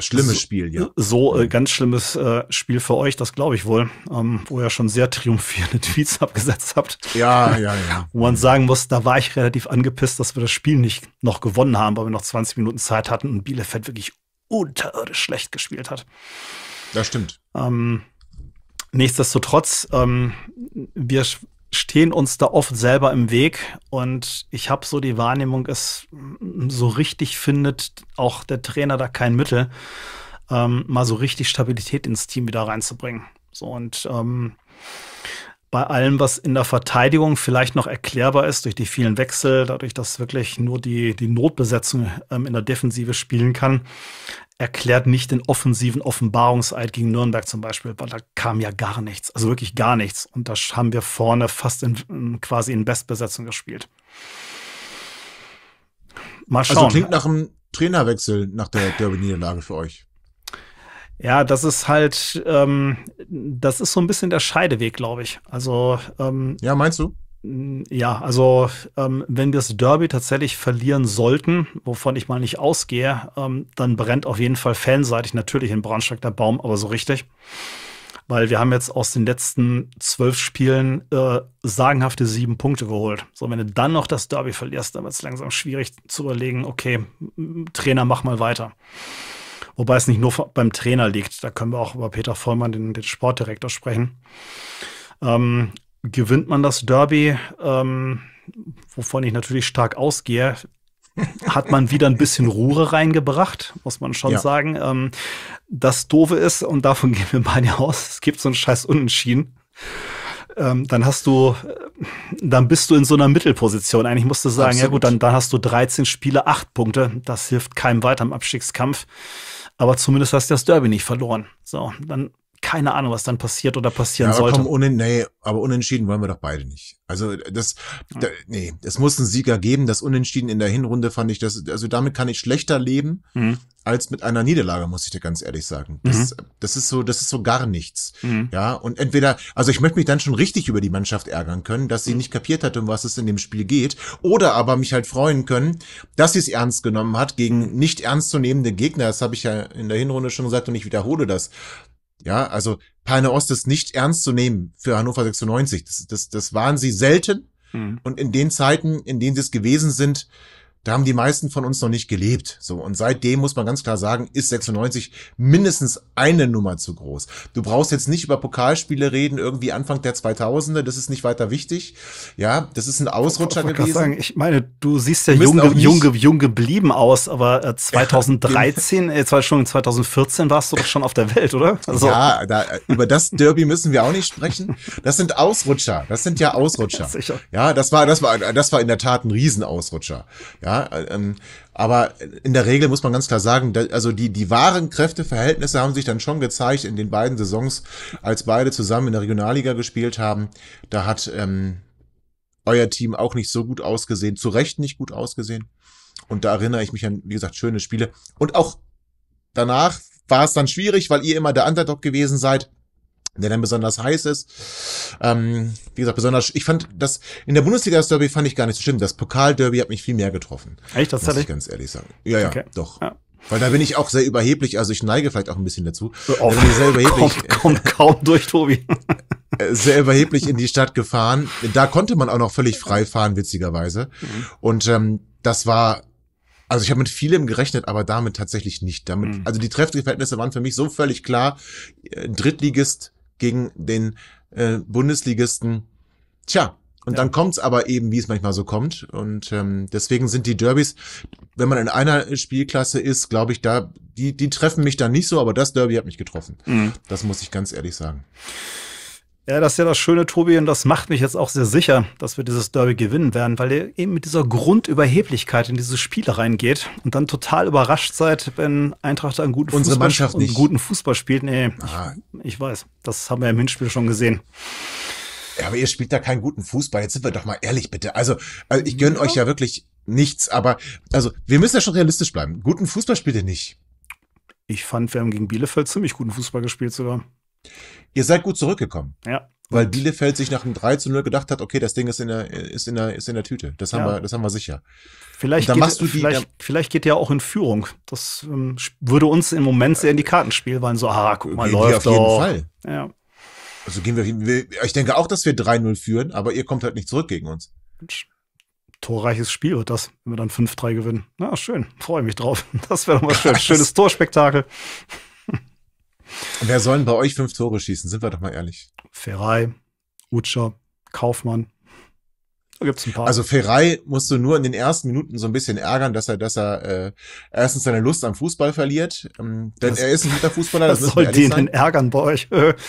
Schlimmes Spiel, ja. So äh, ganz schlimmes äh, Spiel für euch, das glaube ich wohl, ähm, wo ihr schon sehr triumphierende Tweets abgesetzt habt. Ja, ja, ja. wo man sagen muss, da war ich relativ angepisst, dass wir das Spiel nicht noch gewonnen haben, weil wir noch 20 Minuten Zeit hatten und Bielefeld wirklich unterirdisch schlecht gespielt hat. Das stimmt. Ähm, nichtsdestotrotz, ähm, wir stehen uns da oft selber im Weg und ich habe so die Wahrnehmung, es so richtig findet auch der Trainer da kein Mittel, ähm, mal so richtig Stabilität ins Team wieder reinzubringen. So und ähm, bei allem, was in der Verteidigung vielleicht noch erklärbar ist, durch die vielen Wechsel, dadurch, dass wirklich nur die, die Notbesetzung ähm, in der Defensive spielen kann, erklärt nicht den offensiven Offenbarungseid gegen Nürnberg zum Beispiel, weil da kam ja gar nichts, also wirklich gar nichts. Und da haben wir vorne fast in, quasi in Bestbesetzung gespielt. Mal also schauen. Also klingt nach einem Trainerwechsel nach der Derby-Niederlage für euch. Ja, das ist halt, ähm, das ist so ein bisschen der Scheideweg, glaube ich. Also ähm, ja, meinst du? Hm, ja, also ähm, wenn wir das Derby tatsächlich verlieren sollten, wovon ich mal nicht ausgehe, ähm, dann brennt auf jeden Fall fanseitig natürlich in Braunschweig der Baum, aber so richtig. Weil wir haben jetzt aus den letzten zwölf Spielen äh, sagenhafte sieben Punkte geholt. So, wenn du dann noch das Derby verlierst, dann wird es langsam schwierig zu überlegen, okay, Trainer, mach mal weiter. Wobei es nicht nur beim Trainer liegt, da können wir auch über Peter Vollmann, den, den Sportdirektor, sprechen. Ähm, gewinnt man das Derby, ähm, wovon ich natürlich stark ausgehe, hat man wieder ein bisschen Ruhe reingebracht, muss man schon ja. sagen. Ähm, das Doofe ist, und davon gehen wir beide aus, es gibt so einen scheiß Unentschieden. Ähm, dann hast du, äh, dann bist du in so einer Mittelposition. Eigentlich musst du sagen, Absolut. ja gut, dann, dann hast du 13 Spiele, 8 Punkte. Das hilft keinem weiter im Abstiegskampf. Aber zumindest hast du das Derby nicht verloren. So, dann keine Ahnung, was dann passiert oder passieren ja, aber sollte. Komm, unen, nee, aber unentschieden wollen wir doch beide nicht. Also das, da, nee, es muss einen Sieger geben. Das Unentschieden in der Hinrunde fand ich, das, also damit kann ich schlechter leben mhm. als mit einer Niederlage, muss ich dir ganz ehrlich sagen. Das, mhm. das ist so, das ist so gar nichts. Mhm. Ja, und entweder, also ich möchte mich dann schon richtig über die Mannschaft ärgern können, dass sie mhm. nicht kapiert hat, um was es in dem Spiel geht, oder aber mich halt freuen können, dass sie es ernst genommen hat gegen mhm. nicht ernstzunehmende Gegner. Das habe ich ja in der Hinrunde schon gesagt und ich wiederhole das. Ja, also Peine Ost ist nicht ernst zu nehmen für Hannover 96. Das, das, das waren sie selten. Mhm. Und in den Zeiten, in denen sie es gewesen sind, da haben die meisten von uns noch nicht gelebt. So. Und seitdem muss man ganz klar sagen, ist 96 mindestens eine Nummer zu groß. Du brauchst jetzt nicht über Pokalspiele reden, irgendwie Anfang der 2000er. Das ist nicht weiter wichtig. Ja, das ist ein Ausrutscher ich gewesen. Sagen, ich meine, du siehst ja jung, jung, jung geblieben aus, aber 2013, äh, äh schon 2014 warst du doch schon auf der Welt, oder? Also. Ja, da, über das Derby müssen wir auch nicht sprechen. Das sind Ausrutscher. Das sind ja Ausrutscher. Ja, das war, das war, das war in der Tat ein Riesenausrutscher. Ja, ähm, aber in der Regel muss man ganz klar sagen, da, also die, die wahren Kräfteverhältnisse haben sich dann schon gezeigt in den beiden Saisons, als beide zusammen in der Regionalliga gespielt haben. Da hat ähm, euer Team auch nicht so gut ausgesehen, zu Recht nicht gut ausgesehen. Und da erinnere ich mich an, wie gesagt, schöne Spiele. Und auch danach war es dann schwierig, weil ihr immer der Underdog gewesen seid der dann besonders heiß ist. Ähm, wie gesagt, besonders, ich fand das, in der Bundesliga Derby fand ich gar nicht so schlimm. Das Pokal-Derby hat mich viel mehr getroffen. Echt? Das muss ich ganz ehrlich sagen. Ja, ja, okay. doch. Ja. Weil da bin ich auch sehr überheblich, also ich neige vielleicht auch ein bisschen dazu. Oh, da bin ich sehr überheblich. Kommt, kommt kaum durch, Tobi. Äh, sehr überheblich in die Stadt gefahren. Da konnte man auch noch völlig frei fahren, witzigerweise. Mhm. Und ähm, das war also ich habe mit vielem gerechnet, aber damit tatsächlich nicht. Damit, mhm. Also die Treffverhältnisse waren für mich so völlig klar. Äh, ein Drittligist gegen den äh, Bundesligisten. Tja, und ja. dann kommt's aber eben, wie es manchmal so kommt. Und ähm, deswegen sind die Derbys, wenn man in einer Spielklasse ist, glaube ich, da, die, die treffen mich dann nicht so, aber das Derby hat mich getroffen. Mhm. Das muss ich ganz ehrlich sagen. Ja, das ist ja das Schöne, Tobi, und das macht mich jetzt auch sehr sicher, dass wir dieses Derby gewinnen werden, weil ihr eben mit dieser Grundüberheblichkeit in dieses Spiel reingeht und dann total überrascht seid, wenn Eintracht einen guten, Unsere Fußball, Mannschaft einen guten Fußball spielt. Nee, ah. ich, ich weiß, das haben wir im Hinspiel schon gesehen. Ja, aber ihr spielt da keinen guten Fußball. Jetzt sind wir doch mal ehrlich, bitte. Also, also ich gönn ja. euch ja wirklich nichts, aber also wir müssen ja schon realistisch bleiben. Guten Fußball spielt ihr nicht. Ich fand, wir haben gegen Bielefeld ziemlich guten Fußball gespielt sogar. Ihr seid gut zurückgekommen. Ja. Weil Bielefeld sich nach dem 3 zu 0 gedacht hat, okay, das Ding ist in der, ist in der, ist in der Tüte. Das haben, ja. wir, das haben wir sicher. Vielleicht, dann geht, die, vielleicht, ja, vielleicht geht ja auch in Führung. Das ähm, würde uns im Moment sehr in die Karten spielen, weil so, ah, guck mal, läuft auf jeden Fall. Ja. Also gehen wir, ich denke auch, dass wir 3-0 führen, aber ihr kommt halt nicht zurück gegen uns. Torreiches Spiel wird das, wenn wir dann 5-3 gewinnen. Na, schön. Freue mich drauf. Das wäre nochmal schön. Schönes Torspektakel. Wer sollen bei euch fünf Tore schießen? Sind wir doch mal ehrlich. Ferrei, Utscher, Kaufmann, da gibt's ein paar. Also Ferrei musst du nur in den ersten Minuten so ein bisschen ärgern, dass er, dass er äh, erstens seine Lust am Fußball verliert. Ähm, denn das, er ist ein guter Fußballer. Das, das soll den denn ärgern bei euch. oh,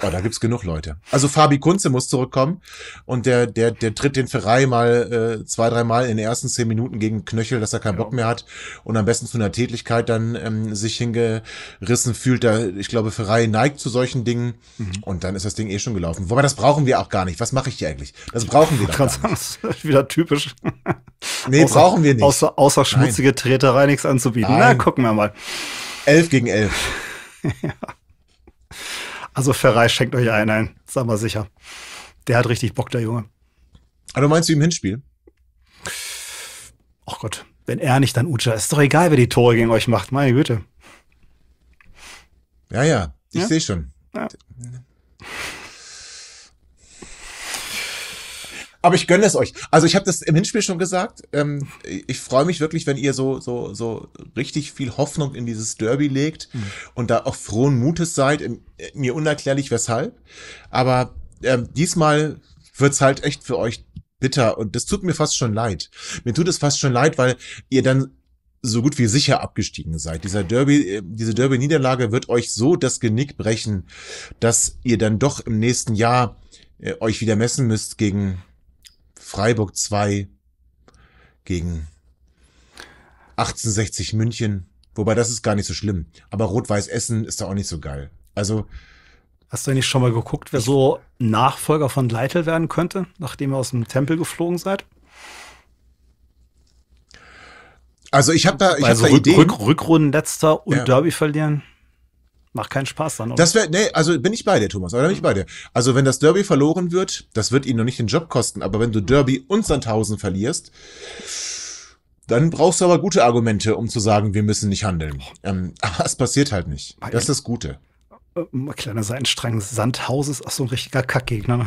da gibt's genug Leute. Also Fabi Kunze muss zurückkommen und der, der, der tritt den Ferrei mal äh, zwei, drei Mal in den ersten zehn Minuten gegen Knöchel, dass er keinen ja. Bock mehr hat und am besten zu einer Tätigkeit dann ähm, sich hingerissen fühlt. Da, ich glaube, Ferrei neigt zu solchen Dingen mhm. und dann ist das Ding eh schon gelaufen. Wobei das brauchen wir auch gar nicht. Was mache ich hier eigentlich? Das brauchen wir wollte gerade sagen, das ist wieder typisch. Nee, außer, brauchen wir nicht. Außer, außer schmutzige Nein. Treterei nichts anzubieten. Nein. Na, gucken wir mal. Elf gegen elf. Also Ferrei schenkt euch einen ein, sag mal sicher. Der hat richtig Bock, der Junge. Also meinst du im Hinspiel? Ach Gott, wenn er nicht, dann Ucha. Ist doch egal, wer die Tore gegen euch macht, meine Güte. Ja, ja, ich ja? sehe schon. Ja. Aber ich gönne es euch. Also ich habe das im Hinspiel schon gesagt. Ähm, ich freue mich wirklich, wenn ihr so, so, so richtig viel Hoffnung in dieses Derby legt mhm. und da auch frohen Mutes seid. Äh, mir unerklärlich weshalb. Aber ähm, diesmal wird's halt echt für euch bitter und das tut mir fast schon leid. Mir tut es fast schon leid, weil ihr dann so gut wie sicher abgestiegen seid. Dieser Derby, äh, diese Derby-Niederlage wird euch so das Genick brechen, dass ihr dann doch im nächsten Jahr äh, euch wieder messen müsst gegen Freiburg 2 gegen 1860 München. Wobei das ist gar nicht so schlimm. Aber Rot-Weiß Essen ist da auch nicht so geil. Also. Hast du nicht schon mal geguckt, wer so Nachfolger von Leitl werden könnte, nachdem ihr aus dem Tempel geflogen seid? Also ich habe da, ich also hab da Rück, Ideen. Rückrunden letzter und ja. Derby verlieren. Macht keinen Spaß dann, oder? Das wäre, nee, also bin ich bei dir, Thomas, aber bin ich bei dir. Also wenn das Derby verloren wird, das wird ihn noch nicht den Job kosten, aber wenn du Derby und Sandhausen verlierst, dann brauchst du aber gute Argumente, um zu sagen, wir müssen nicht handeln. Ähm, aber es passiert halt nicht. Das ist das Gute. Äh, kleiner Seitenstrang, Sandhausen ist auch so ein richtiger Kackgegner.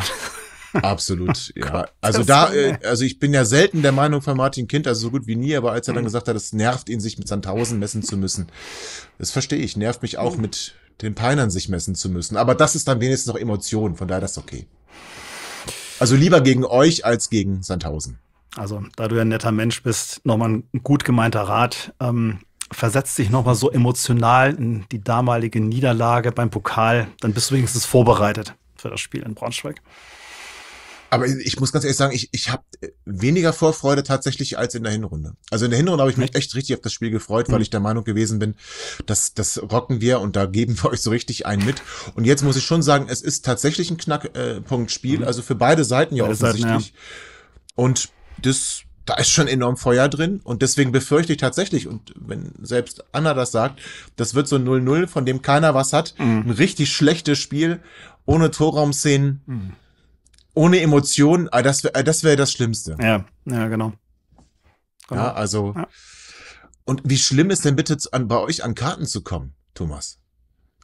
Absolut, oh ja. Also da, äh, also ich bin ja selten der Meinung von Martin Kind, also so gut wie nie, aber als er dann mhm. gesagt hat, es nervt ihn, sich mit Sandhausen messen zu müssen, das verstehe ich, nervt mich auch mhm. mit den Peinern sich messen zu müssen. Aber das ist dann wenigstens noch Emotion, von daher das ist okay. Also lieber gegen euch als gegen Sandhausen. Also, da du ja ein netter Mensch bist, nochmal ein gut gemeinter Rat. Ähm, versetzt dich nochmal so emotional in die damalige Niederlage beim Pokal, dann bist du wenigstens vorbereitet für das Spiel in Braunschweig. Aber ich muss ganz ehrlich sagen, ich, ich habe weniger Vorfreude tatsächlich als in der Hinrunde. Also in der Hinrunde habe ich mich mhm. echt richtig auf das Spiel gefreut, weil mhm. ich der Meinung gewesen bin, dass das rocken wir und da geben wir euch so richtig einen mit. Und jetzt muss ich schon sagen, es ist tatsächlich ein Knackpunkt-Spiel, äh, mhm. also für beide Seiten ja offensichtlich. Und das da ist schon enorm Feuer drin und deswegen befürchte ich tatsächlich, und wenn selbst Anna das sagt, das wird so ein 0-0, von dem keiner was hat, ein richtig schlechtes Spiel ohne Torraumszenen. Mhm ohne Emotionen, ah, das wäre das, wär das Schlimmste. Ja, ja, genau. genau. Ja, also. Ja. Und wie schlimm ist denn bitte an, bei euch an Karten zu kommen, Thomas?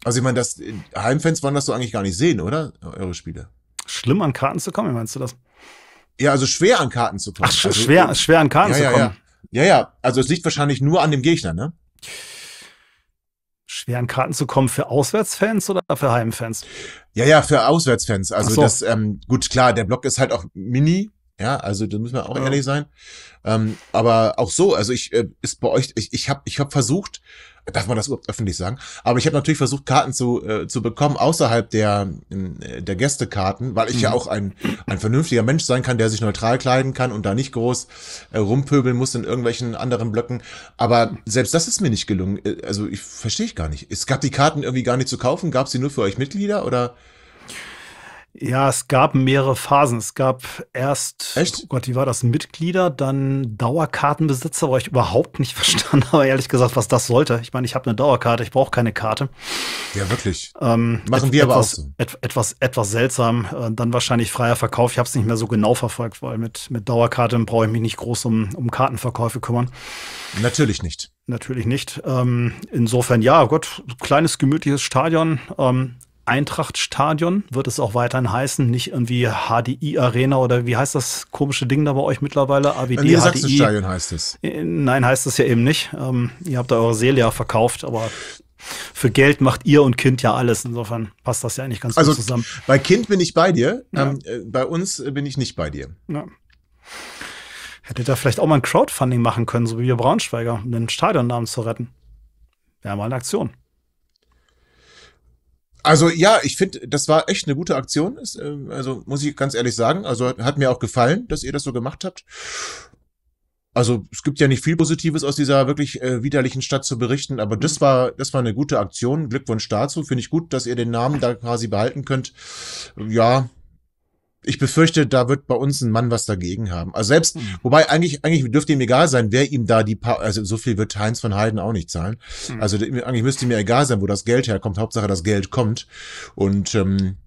Also ich meine, das äh, Heimfans wollen das so eigentlich gar nicht sehen, oder? Eure Spiele. Schlimm an Karten zu kommen, wie meinst du das? Ja, also schwer an Karten zu kommen. Ach, also, schwer, äh, schwer an Karten ja, zu ja, kommen. Ja. ja, ja. Also es liegt wahrscheinlich nur an dem Gegner, ne? schwer Karten zu kommen für Auswärtsfans oder für Heimfans? Ja, ja, für Auswärtsfans. Also so. das, ähm, gut, klar, der Block ist halt auch mini. Ja, also da müssen wir auch ja. ehrlich sein. Ähm, aber auch so, also ich äh, ist bei euch, ich, ich habe ich hab versucht, Darf man das überhaupt öffentlich sagen? Aber ich habe natürlich versucht, Karten zu, äh, zu bekommen außerhalb der, ähm, der Gästekarten, weil ich mhm. ja auch ein, ein vernünftiger Mensch sein kann, der sich neutral kleiden kann und da nicht groß äh, rumpöbeln muss in irgendwelchen anderen Blöcken. Aber selbst das ist mir nicht gelungen. Äh, also ich verstehe ich gar nicht. Es gab die Karten irgendwie gar nicht zu kaufen, gab sie nur für euch Mitglieder oder? Ja, es gab mehrere Phasen. Es gab erst, Echt? Oh Gott, wie war das? Mitglieder, dann Dauerkartenbesitzer, wo ich überhaupt nicht verstanden habe, ehrlich gesagt, was das sollte. Ich meine, ich habe eine Dauerkarte, ich brauche keine Karte. Ja, wirklich. Ähm, Machen wir etwas, aber auch so. Et etwas, etwas seltsam. Äh, dann wahrscheinlich freier Verkauf. Ich habe es nicht mehr so genau verfolgt, weil mit, mit Dauerkarte brauche ich mich nicht groß um, um Kartenverkäufe kümmern. Natürlich nicht. Natürlich nicht. Ähm, insofern, ja, Gott, kleines, gemütliches Stadion. Ähm, Eintrachtstadion wird es auch weiterhin heißen, nicht irgendwie HDI Arena oder wie heißt das komische Ding da bei euch mittlerweile? AWD, nee, HDI. Stadion heißt es. Äh, nein, heißt es ja eben nicht. Ähm, ihr habt da eure Seele ja verkauft, aber für Geld macht ihr und Kind ja alles. Insofern passt das ja eigentlich ganz also, gut zusammen. Bei Kind bin ich bei dir, ja. ähm, äh, bei uns äh, bin ich nicht bei dir. Ja. Hättet ihr vielleicht auch mal ein Crowdfunding machen können, so wie wir Braunschweiger, um den Stadionnamen zu retten. Wäre mal eine Aktion. Also ja, ich finde, das war echt eine gute Aktion. Ist, äh, also muss ich ganz ehrlich sagen. Also hat, hat mir auch gefallen, dass ihr das so gemacht habt. Also es gibt ja nicht viel Positives aus dieser wirklich äh, widerlichen Stadt zu berichten, aber das mhm. war das war eine gute Aktion. Glückwunsch dazu. Finde ich gut, dass ihr den Namen da quasi behalten könnt. Ja, ich befürchte, da wird bei uns ein Mann was dagegen haben. Also selbst, mhm. wobei eigentlich, eigentlich dürfte ihm egal sein, wer ihm da die paar, also so viel wird Heinz von Heiden auch nicht zahlen. Mhm. Also eigentlich müsste mir egal sein, wo das Geld herkommt. Hauptsache, das Geld kommt. Und ähm,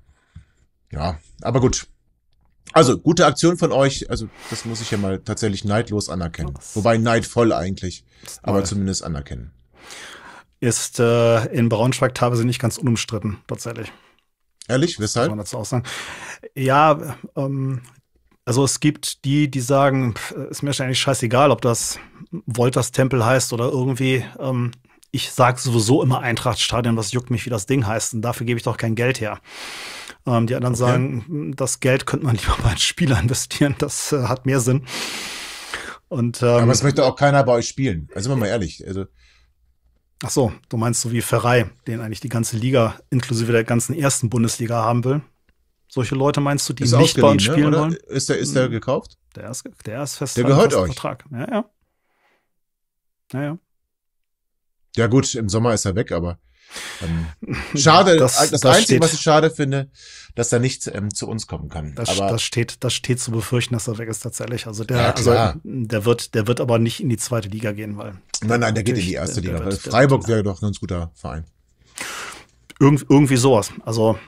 ja, aber gut. Also, gute Aktion von euch. Also, das muss ich ja mal tatsächlich neidlos anerkennen. Wobei neidvoll eigentlich, aber zumindest anerkennen. Ist äh, in Braunschweig teilweise nicht ganz unumstritten, tatsächlich. Ehrlich? Weshalb? Kann man dazu auch sagen. Ja, ähm, also es gibt die, die sagen, pff, ist mir eigentlich scheißegal, ob das Wolters-Tempel heißt oder irgendwie. Ähm, ich sage sowieso immer Eintrachtstadion, was juckt mich, wie das Ding heißt. Und dafür gebe ich doch kein Geld her. Ähm, die anderen okay. sagen, das Geld könnte man lieber bei einen Spieler investieren. Das äh, hat mehr Sinn. Und, ähm, Aber es möchte auch keiner bei euch spielen. Also sind wir mal ehrlich. Also Ach so, du meinst so wie Ferrei, den eigentlich die ganze Liga inklusive der ganzen ersten Bundesliga haben will. Solche Leute meinst du, die ist nicht bei uns ne, spielen ne? wollen? Ist der, ist der mhm. gekauft? Der ist, der ist fest. Der gehört euch. Vertrag. Ja, ja. Ja, ja. Ja, gut, im Sommer ist er weg, aber. Ähm, schade, das, äh, das, das Einzige, steht. was ich schade finde, dass er nicht ähm, zu uns kommen kann. Das, aber das, steht, das steht zu befürchten, dass er weg ist tatsächlich. Also der, ja, also der, wird, der wird aber nicht in die zweite Liga gehen, weil. Nein, nein, der geht in die erste der, Liga. Der wird, Freiburg wäre doch ein ganz guter Verein. Irgend, irgendwie sowas. Also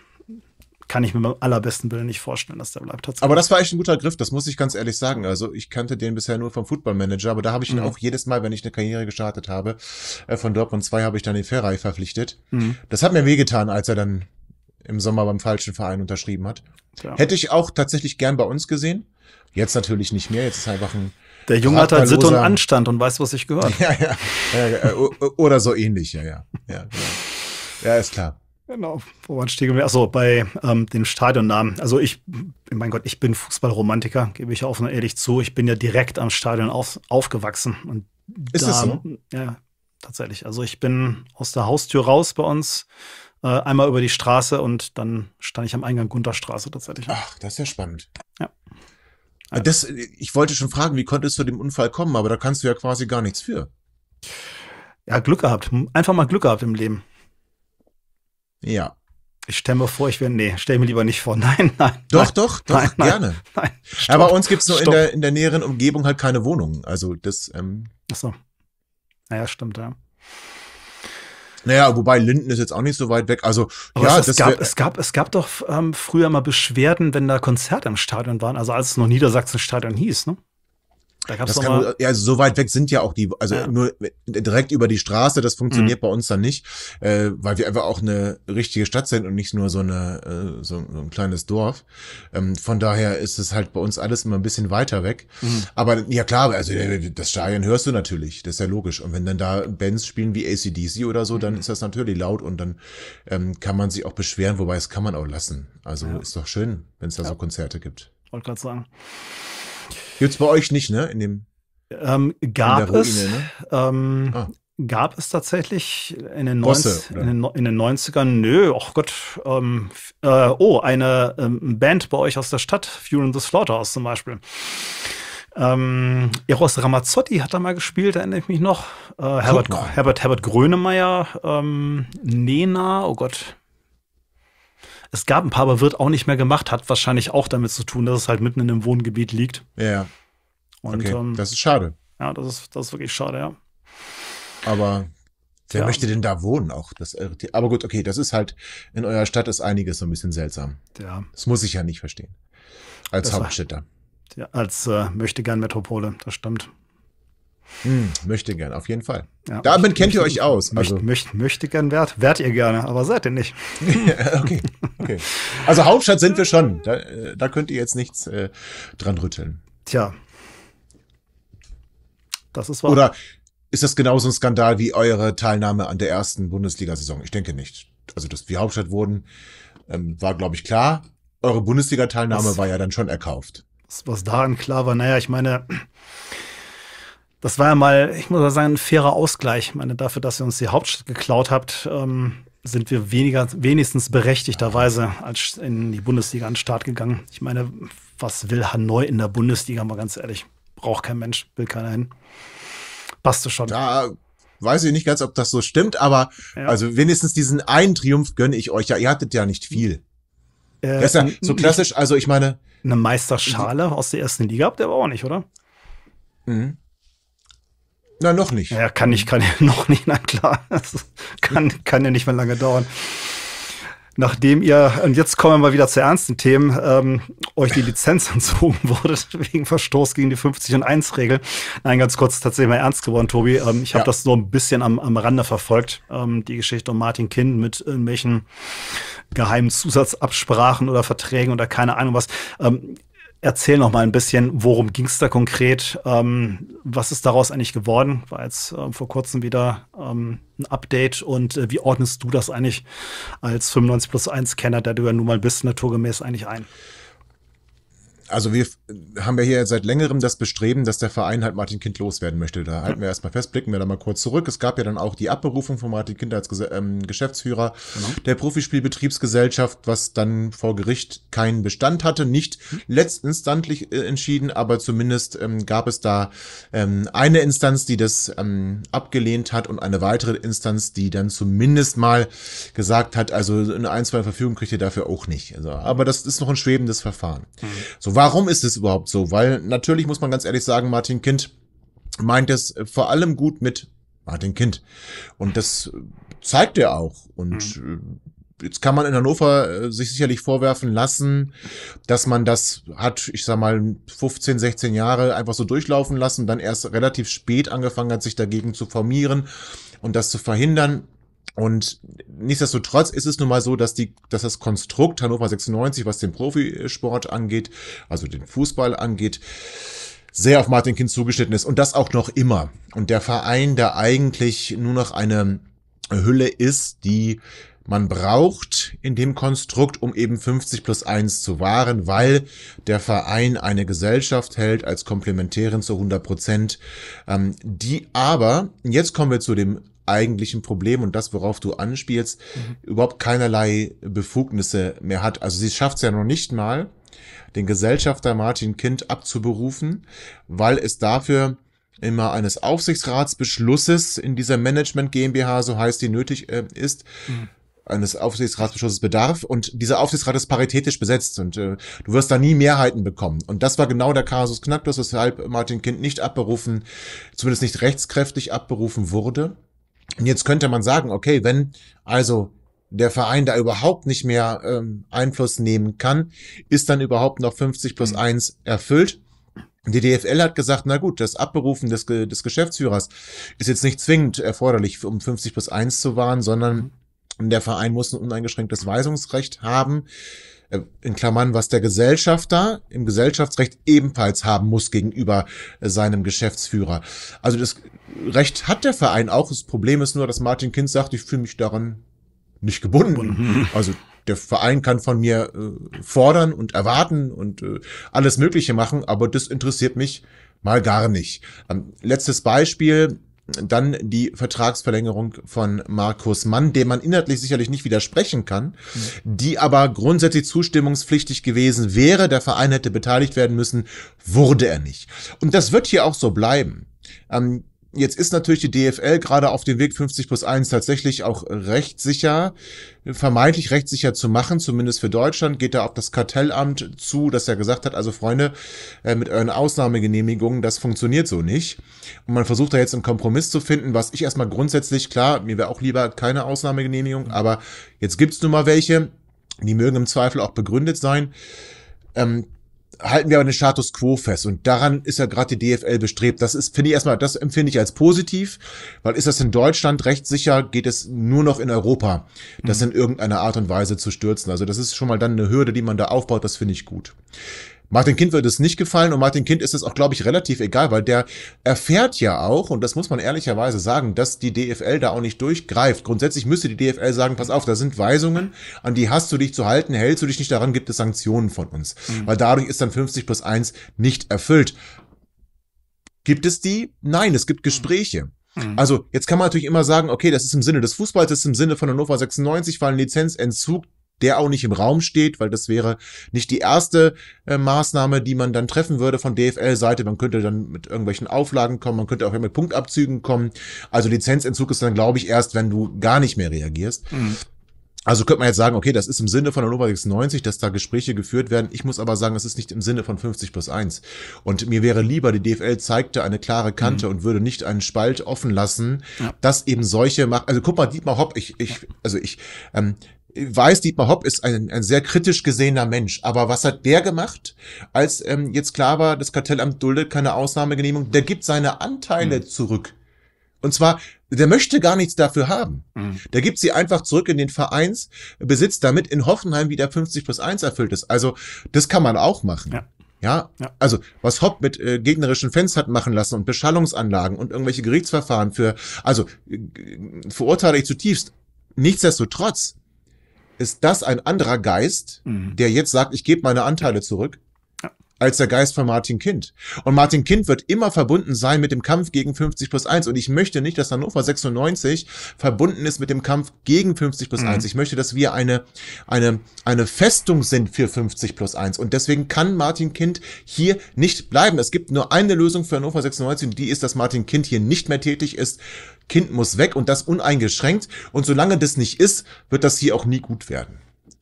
kann ich mir beim allerbesten Willen nicht vorstellen, dass der bleibt. Tatsächlich. Aber das war echt ein guter Griff, das muss ich ganz ehrlich sagen. Also ich kannte den bisher nur vom Footballmanager, aber da habe ich ihn mhm. auch jedes Mal, wenn ich eine Karriere gestartet habe, äh, von Dortmund 2 habe ich dann den Ferrari verpflichtet. Mhm. Das hat mir wehgetan, als er dann im Sommer beim falschen Verein unterschrieben hat. Ja. Hätte ich auch tatsächlich gern bei uns gesehen. Jetzt natürlich nicht mehr, jetzt ist einfach ein der Junge hat halt Sitte und Anstand und weiß, was ich gehört. Ja, ja. Oder so ähnlich, ja, ja. Ja, ja. ja ist klar. Genau. Wo waren Stiege? Achso, bei ähm, dem Stadionnamen. Also ich, mein Gott, ich bin Fußballromantiker, gebe ich offen und ehrlich zu. Ich bin ja direkt am Stadion auf, aufgewachsen. Und Ist da, es so? Ja, tatsächlich. Also ich bin aus der Haustür raus bei uns, äh, einmal über die Straße und dann stand ich am Eingang Gunterstraße tatsächlich. Ach, das ist ja spannend. Ja. Also. Das, ich wollte schon fragen, wie konnte es zu dem Unfall kommen, aber da kannst du ja quasi gar nichts für. Ja, Glück gehabt. Einfach mal Glück gehabt im Leben. Ja. Ich stelle mir vor, ich wäre, nee, stell mir lieber nicht vor. Nein, nein. Doch, nein, doch, doch, nein, gerne. Nein, stopp, Aber bei uns gibt es nur in der, in der näheren Umgebung halt keine Wohnungen. Also das, ähm. Ach so. Naja, stimmt, ja. Naja, wobei Linden ist jetzt auch nicht so weit weg. Also Aber ja, es, das gab, es gab es gab doch ähm, früher mal Beschwerden, wenn da Konzerte im Stadion waren. Also als es noch Niedersachsen-Stadion hieß, ne? Da gab's das kann, ja, so weit weg sind ja auch die, also ja. nur direkt über die Straße, das funktioniert mhm. bei uns dann nicht, äh, weil wir einfach auch eine richtige Stadt sind und nicht nur so eine äh, so, so ein kleines Dorf. Ähm, von daher ist es halt bei uns alles immer ein bisschen weiter weg. Mhm. Aber ja klar, also äh, das Stadion hörst du natürlich, das ist ja logisch. Und wenn dann da Bands spielen wie ACDC oder so, dann mhm. ist das natürlich laut und dann ähm, kann man sich auch beschweren, wobei es kann man auch lassen. Also ja. ist doch schön, wenn es da ja. so Konzerte gibt. Wollte gerade sagen. Gibt's bei euch nicht, ne? In dem ähm, gab Ruine, es. Ne? Ähm, ah. Gab es tatsächlich in den, Bosse, 90, in den, in den 90ern, nö, ach oh Gott, ähm, äh, oh, eine ähm, Band bei euch aus der Stadt, Fuel in the Slaughterhouse zum Beispiel. Ähm, Eros Ramazzotti hat da mal gespielt, da erinnere ich mich noch. Äh, Herbert, Herbert, Herbert Grönemeyer, ähm, Nena, oh Gott, es gab ein paar, aber wird auch nicht mehr gemacht. Hat wahrscheinlich auch damit zu tun, dass es halt mitten in einem Wohngebiet liegt. Ja. Und, okay. Ähm, das ist schade. Ja, das ist, das ist wirklich schade, ja. Aber wer ja. möchte denn da wohnen auch? Das, aber gut, okay, das ist halt, in eurer Stadt ist einiges so ein bisschen seltsam. Ja. Das muss ich ja nicht verstehen. Als Hauptstädter. ja, als äh, möchte gern Metropole, das stimmt. Hm, möchte gern, auf jeden Fall. Ja, Damit möchte, kennt ihr euch aus. Möchte, also. möchte, möchte gern wert, wert ihr gerne, aber seid ihr nicht. okay, okay. Also Hauptstadt sind wir schon. Da, äh, da könnt ihr jetzt nichts äh, dran rütteln. Tja. Das ist wahr. Oder ist das genauso ein Skandal wie eure Teilnahme an der ersten Bundesliga-Saison? Ich denke nicht. Also, dass wir Hauptstadt wurden, ähm, war, glaube ich, klar. Eure Bundesliga-Teilnahme war ja dann schon erkauft. was daran klar war, naja, ich meine das war ja mal, ich muss sagen, ein fairer Ausgleich. Ich meine, dafür, dass ihr uns die Hauptstadt geklaut habt, ähm, sind wir weniger, wenigstens berechtigterweise als in die Bundesliga an den Start gegangen. Ich meine, was will Hanoi in der Bundesliga, mal ganz ehrlich? Braucht kein Mensch, will keiner hin. Passt schon. Da weiß ich nicht ganz, ob das so stimmt, aber ja. also wenigstens diesen einen Triumph gönne ich euch ja. Ihr hattet ja nicht viel. Äh, das ist ja so klassisch, also ich meine. Eine Meisterschale aus der ersten Liga habt ihr aber auch nicht, oder? Mhm. Na, noch nicht. Ja, kann ich, kann ich noch nicht, na klar. Das kann, kann ja nicht mehr lange dauern. Nachdem ihr, und jetzt kommen wir mal wieder zu ernsten Themen, ähm, euch die Lizenz entzogen wurde wegen Verstoß gegen die 50 und 1 Regel. Nein, ganz kurz, tatsächlich mal ernst geworden, Tobi. Ähm, ich habe ja. das so ein bisschen am, am Rande verfolgt, ähm, die Geschichte um Martin Kind mit irgendwelchen geheimen Zusatzabsprachen oder Verträgen oder keine Ahnung was. Ähm, Erzähl noch mal ein bisschen, worum ging es da konkret? Ähm, was ist daraus eigentlich geworden? War jetzt äh, vor kurzem wieder ähm, ein Update und äh, wie ordnest du das eigentlich als 95 plus 1 Kenner, der du ja nun mal bist, naturgemäß eigentlich ein? also wir haben ja hier seit längerem das Bestreben, dass der Verein halt Martin Kind loswerden möchte. Da halten wir erstmal fest, blicken wir da mal kurz zurück. Es gab ja dann auch die Abberufung von Martin Kind als ähm, Geschäftsführer genau. der Profispielbetriebsgesellschaft, was dann vor Gericht keinen Bestand hatte. Nicht hm. letztinstantlich äh, entschieden, aber zumindest ähm, gab es da ähm, eine Instanz, die das abgelehnt hat und eine weitere Instanz, die dann zumindest mal gesagt hat, also eine ein, zwei Verfügung kriegt ihr dafür auch nicht. Also, aber das ist noch ein schwebendes Verfahren. Hm. So Warum ist es überhaupt so? Weil natürlich muss man ganz ehrlich sagen, Martin Kind meint es vor allem gut mit Martin Kind. Und das zeigt er auch. Und mhm. äh, jetzt kann man in Hannover äh, sich sicherlich vorwerfen lassen, dass man das hat, ich sag mal, 15, 16 Jahre einfach so durchlaufen lassen, dann erst relativ spät angefangen hat, sich dagegen zu formieren und das zu verhindern. Und nichtsdestotrotz ist es nun mal so, dass, die, dass das Konstrukt Hannover 96, was den Profisport angeht, also den Fußball angeht, sehr auf Martin Kind zugeschnitten ist und das auch noch immer. Und der Verein, der eigentlich nur noch eine Hülle ist, die man braucht in dem Konstrukt, um eben 50 plus 1 zu wahren, weil der Verein eine Gesellschaft hält als Komplementärin zu 100 Prozent, ähm, die aber, jetzt kommen wir zu dem eigentlichen Problem und das, worauf du anspielst, mhm. überhaupt keinerlei Befugnisse mehr hat. Also sie schafft es ja noch nicht mal, den Gesellschafter Martin Kind abzuberufen, weil es dafür immer eines Aufsichtsratsbeschlusses in dieser Management GmbH, so heißt die, nötig äh, ist. Mhm eines Aufsichtsratsbeschlusses bedarf und dieser Aufsichtsrat ist paritätisch besetzt und äh, du wirst da nie Mehrheiten bekommen. Und das war genau der Kasus Knacktus, weshalb Martin Kind nicht abberufen, zumindest nicht rechtskräftig abberufen wurde. Und jetzt könnte man sagen, okay, wenn also der Verein da überhaupt nicht mehr ähm, Einfluss nehmen kann, ist dann überhaupt noch 50 plus 1 mhm. erfüllt. Die DFL hat gesagt, na gut, das Abberufen des, des Geschäftsführers ist jetzt nicht zwingend erforderlich, um 50 plus 1 zu wahren, sondern mhm. der Verein muss ein uneingeschränktes Weisungsrecht haben, äh, in Klammern, was der Gesellschafter im Gesellschaftsrecht ebenfalls haben muss gegenüber äh, seinem Geschäftsführer. Also das Recht hat der Verein auch. Das Problem ist nur, dass Martin Kind sagt, ich fühle mich daran nicht gebunden. Mhm. Also der Verein kann von mir äh, fordern und erwarten und äh, alles Mögliche machen, aber das interessiert mich mal gar nicht. Ähm, letztes Beispiel, dann die Vertragsverlängerung von Markus Mann, dem man inhaltlich sicherlich nicht widersprechen kann, mhm. die aber grundsätzlich zustimmungspflichtig gewesen wäre, der Verein hätte beteiligt werden müssen, wurde er nicht. Und das wird hier auch so bleiben. Ähm, Jetzt ist natürlich die DFL gerade auf dem Weg 50 plus 1 tatsächlich auch rechtssicher, vermeintlich rechtssicher zu machen, zumindest für Deutschland, geht da auf das Kartellamt zu, das ja gesagt hat, also Freunde, äh, mit euren Ausnahmegenehmigungen, das funktioniert so nicht. Und man versucht da jetzt einen Kompromiss zu finden, was ich erstmal grundsätzlich, klar, mir wäre auch lieber keine Ausnahmegenehmigung, mhm. aber jetzt gibt's nun mal welche, die mögen im Zweifel auch begründet sein. Ähm, halten wir aber den Status quo fest. Und daran ist ja gerade die DFL bestrebt. Das ist, finde ich erstmal, das empfinde ich als positiv, weil ist das in Deutschland rechtssicher, geht es nur noch in Europa, das mhm. in irgendeiner Art und Weise zu stürzen. Also das ist schon mal dann eine Hürde, die man da aufbaut, das finde ich gut. Martin Kind wird es nicht gefallen und Martin Kind ist es auch, glaube ich, relativ egal, weil der erfährt ja auch, und das muss man ehrlicherweise sagen, dass die DFL da auch nicht durchgreift. Grundsätzlich müsste die DFL sagen, pass auf, da sind Weisungen, an die hast du dich zu halten, hältst du dich nicht daran, gibt es Sanktionen von uns. Mhm. Weil dadurch ist dann 50 plus 1 nicht erfüllt. Gibt es die? Nein, es gibt Gespräche. Mhm. Mhm. Also jetzt kann man natürlich immer sagen, okay, das ist im Sinne des Fußballs, das ist im Sinne von Hannover 96, weil ein Lizenzentzug der auch nicht im Raum steht, weil das wäre nicht die erste äh, Maßnahme, die man dann treffen würde von DFL-Seite. Man könnte dann mit irgendwelchen Auflagen kommen, man könnte auch mit Punktabzügen kommen. Also Lizenzentzug ist dann, glaube ich, erst, wenn du gar nicht mehr reagierst. Mhm. Also könnte man jetzt sagen, okay, das ist im Sinne von Hannover 96, dass da Gespräche geführt werden. Ich muss aber sagen, es ist nicht im Sinne von 50 plus 1. Und mir wäre lieber, die DFL zeigte eine klare Kante mhm. und würde nicht einen Spalt offen lassen, ja. dass eben solche machen. Also guck mal, Dietmar Hopp, ich, ich, also ich, ähm, weiß, Dietmar Hopp ist ein, ein sehr kritisch gesehener Mensch. Aber was hat der gemacht, als ähm, jetzt klar war, das Kartellamt duldet keine Ausnahmegenehmigung? Der gibt seine Anteile mhm. zurück. Und zwar, der möchte gar nichts dafür haben. Mhm. Der gibt sie einfach zurück in den Vereinsbesitz, damit in Hoffenheim wieder 50 plus 1 erfüllt ist. Also, das kann man auch machen. Ja. Ja, ja, also was Hopp mit äh, gegnerischen Fans hat machen lassen und Beschallungsanlagen und irgendwelche Gerichtsverfahren für, also äh, verurteile ich zutiefst. Nichtsdestotrotz ist das ein anderer Geist, mhm. der jetzt sagt, ich gebe meine Anteile zurück, ja. als der Geist von Martin Kind. Und Martin Kind wird immer verbunden sein mit dem Kampf gegen 50 plus 1. Und ich möchte nicht, dass Hannover 96 verbunden ist mit dem Kampf gegen 50 plus mhm. 1. Ich möchte, dass wir eine, eine, eine Festung sind für 50 plus 1. Und deswegen kann Martin Kind hier nicht bleiben. Es gibt nur eine Lösung für Hannover 96 und die ist, dass Martin Kind hier nicht mehr tätig ist Kind muss weg und das uneingeschränkt. Und solange das nicht ist, wird das hier auch nie gut werden.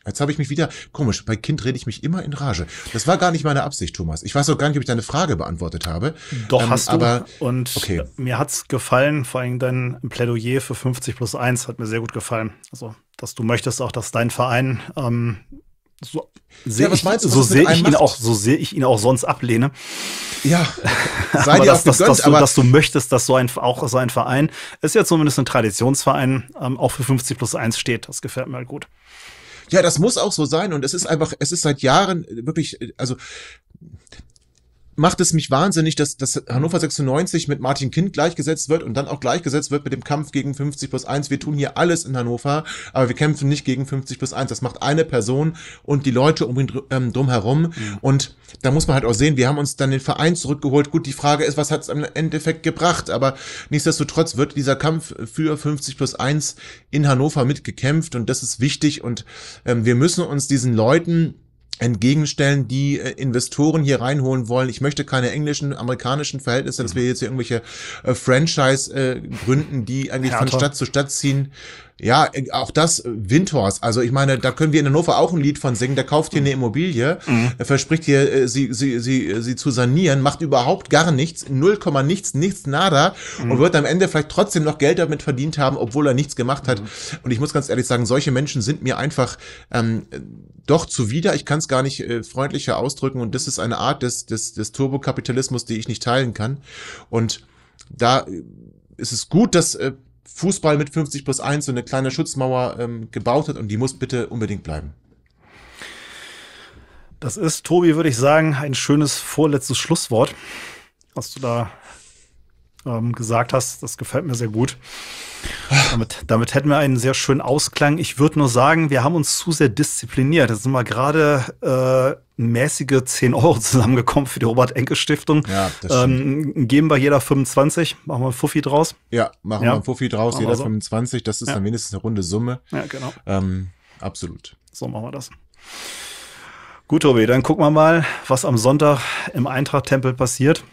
Jetzt habe ich mich wieder, komisch, bei Kind rede ich mich immer in Rage. Das war gar nicht meine Absicht, Thomas. Ich weiß auch gar nicht, ob ich deine Frage beantwortet habe. Doch, ähm, hast du. Aber, und okay. mir es gefallen, vor allem dein Plädoyer für 50 plus 1 hat mir sehr gut gefallen. Also, dass du möchtest auch, dass dein Verein ähm, so sehe ja, ich, du, so sehr ich ihn auch, so sehr ich ihn auch sonst ablehne. Ja, sei dir das, auch gegönnt, dass, du, dass, du, möchtest, dass so ein, auch so ein Verein, ist ja zumindest ein Traditionsverein, ähm, auch für 50 plus 1 steht. Das gefällt mir halt gut. Ja, das muss auch so sein und es ist einfach, es ist seit Jahren wirklich, also macht es mich wahnsinnig, dass, dass Hannover 96 mit Martin Kind gleichgesetzt wird und dann auch gleichgesetzt wird mit dem Kampf gegen 50 plus 1. Wir tun hier alles in Hannover, aber wir kämpfen nicht gegen 50 plus 1. Das macht eine Person und die Leute um ihn ähm, drum herum. Mhm. Und da muss man halt auch sehen, wir haben uns dann den Verein zurückgeholt. Gut, die Frage ist, was hat es im Endeffekt gebracht? Aber nichtsdestotrotz wird dieser Kampf für 50 plus 1 in Hannover mitgekämpft und das ist wichtig und ähm, wir müssen uns diesen Leuten entgegenstellen, die äh, Investoren hier reinholen wollen. Ich möchte keine englischen, amerikanischen Verhältnisse, dass mhm. wir jetzt hier irgendwelche äh, Franchise äh, gründen, die eigentlich Hertha. von Stadt zu Stadt ziehen. Ja, äh, auch das äh, Windhorst. Also ich meine, da können wir in Hannover auch ein Lied von singen. Der kauft hier eine Immobilie, mhm. Äh, verspricht hier, sie, sie, sie, sie zu sanieren, macht überhaupt gar nichts, 0, nichts, nichts, nada mhm. und wird am Ende vielleicht trotzdem noch Geld damit verdient haben, obwohl er nichts gemacht hat. Mhm. Und ich muss ganz ehrlich sagen, solche Menschen sind mir einfach ähm, doch zuwider. Ich kann es gar nicht äh, freundlicher ausdrücken und das ist eine Art des, des, des Turbokapitalismus, die ich nicht teilen kann. Und da ist es gut, dass äh, Fußball mit 50 plus 1 so eine kleine Schutzmauer ähm, gebaut hat und die muss bitte unbedingt bleiben. Das ist, Tobi, würde ich sagen, ein schönes vorletztes Schlusswort, was du da ähm, gesagt hast. Das gefällt mir sehr gut. Damit, damit hätten wir einen sehr schönen Ausklang. Ich würde nur sagen, wir haben uns zu sehr diszipliniert. Jetzt sind wir gerade äh, mäßige 10 Euro zusammengekommen für die Robert-Enke-Stiftung. Ja, ähm, geben wir jeder 25, machen wir einen Fuffi draus. Ja, machen ja. wir einen Fuffi draus, machen jeder so. 25, das ist ja. dann wenigstens eine runde Summe. Ja, genau. Ähm, absolut. So machen wir das. Gut, Tobi, dann gucken wir mal, was am Sonntag im Eintracht-Tempel passiert.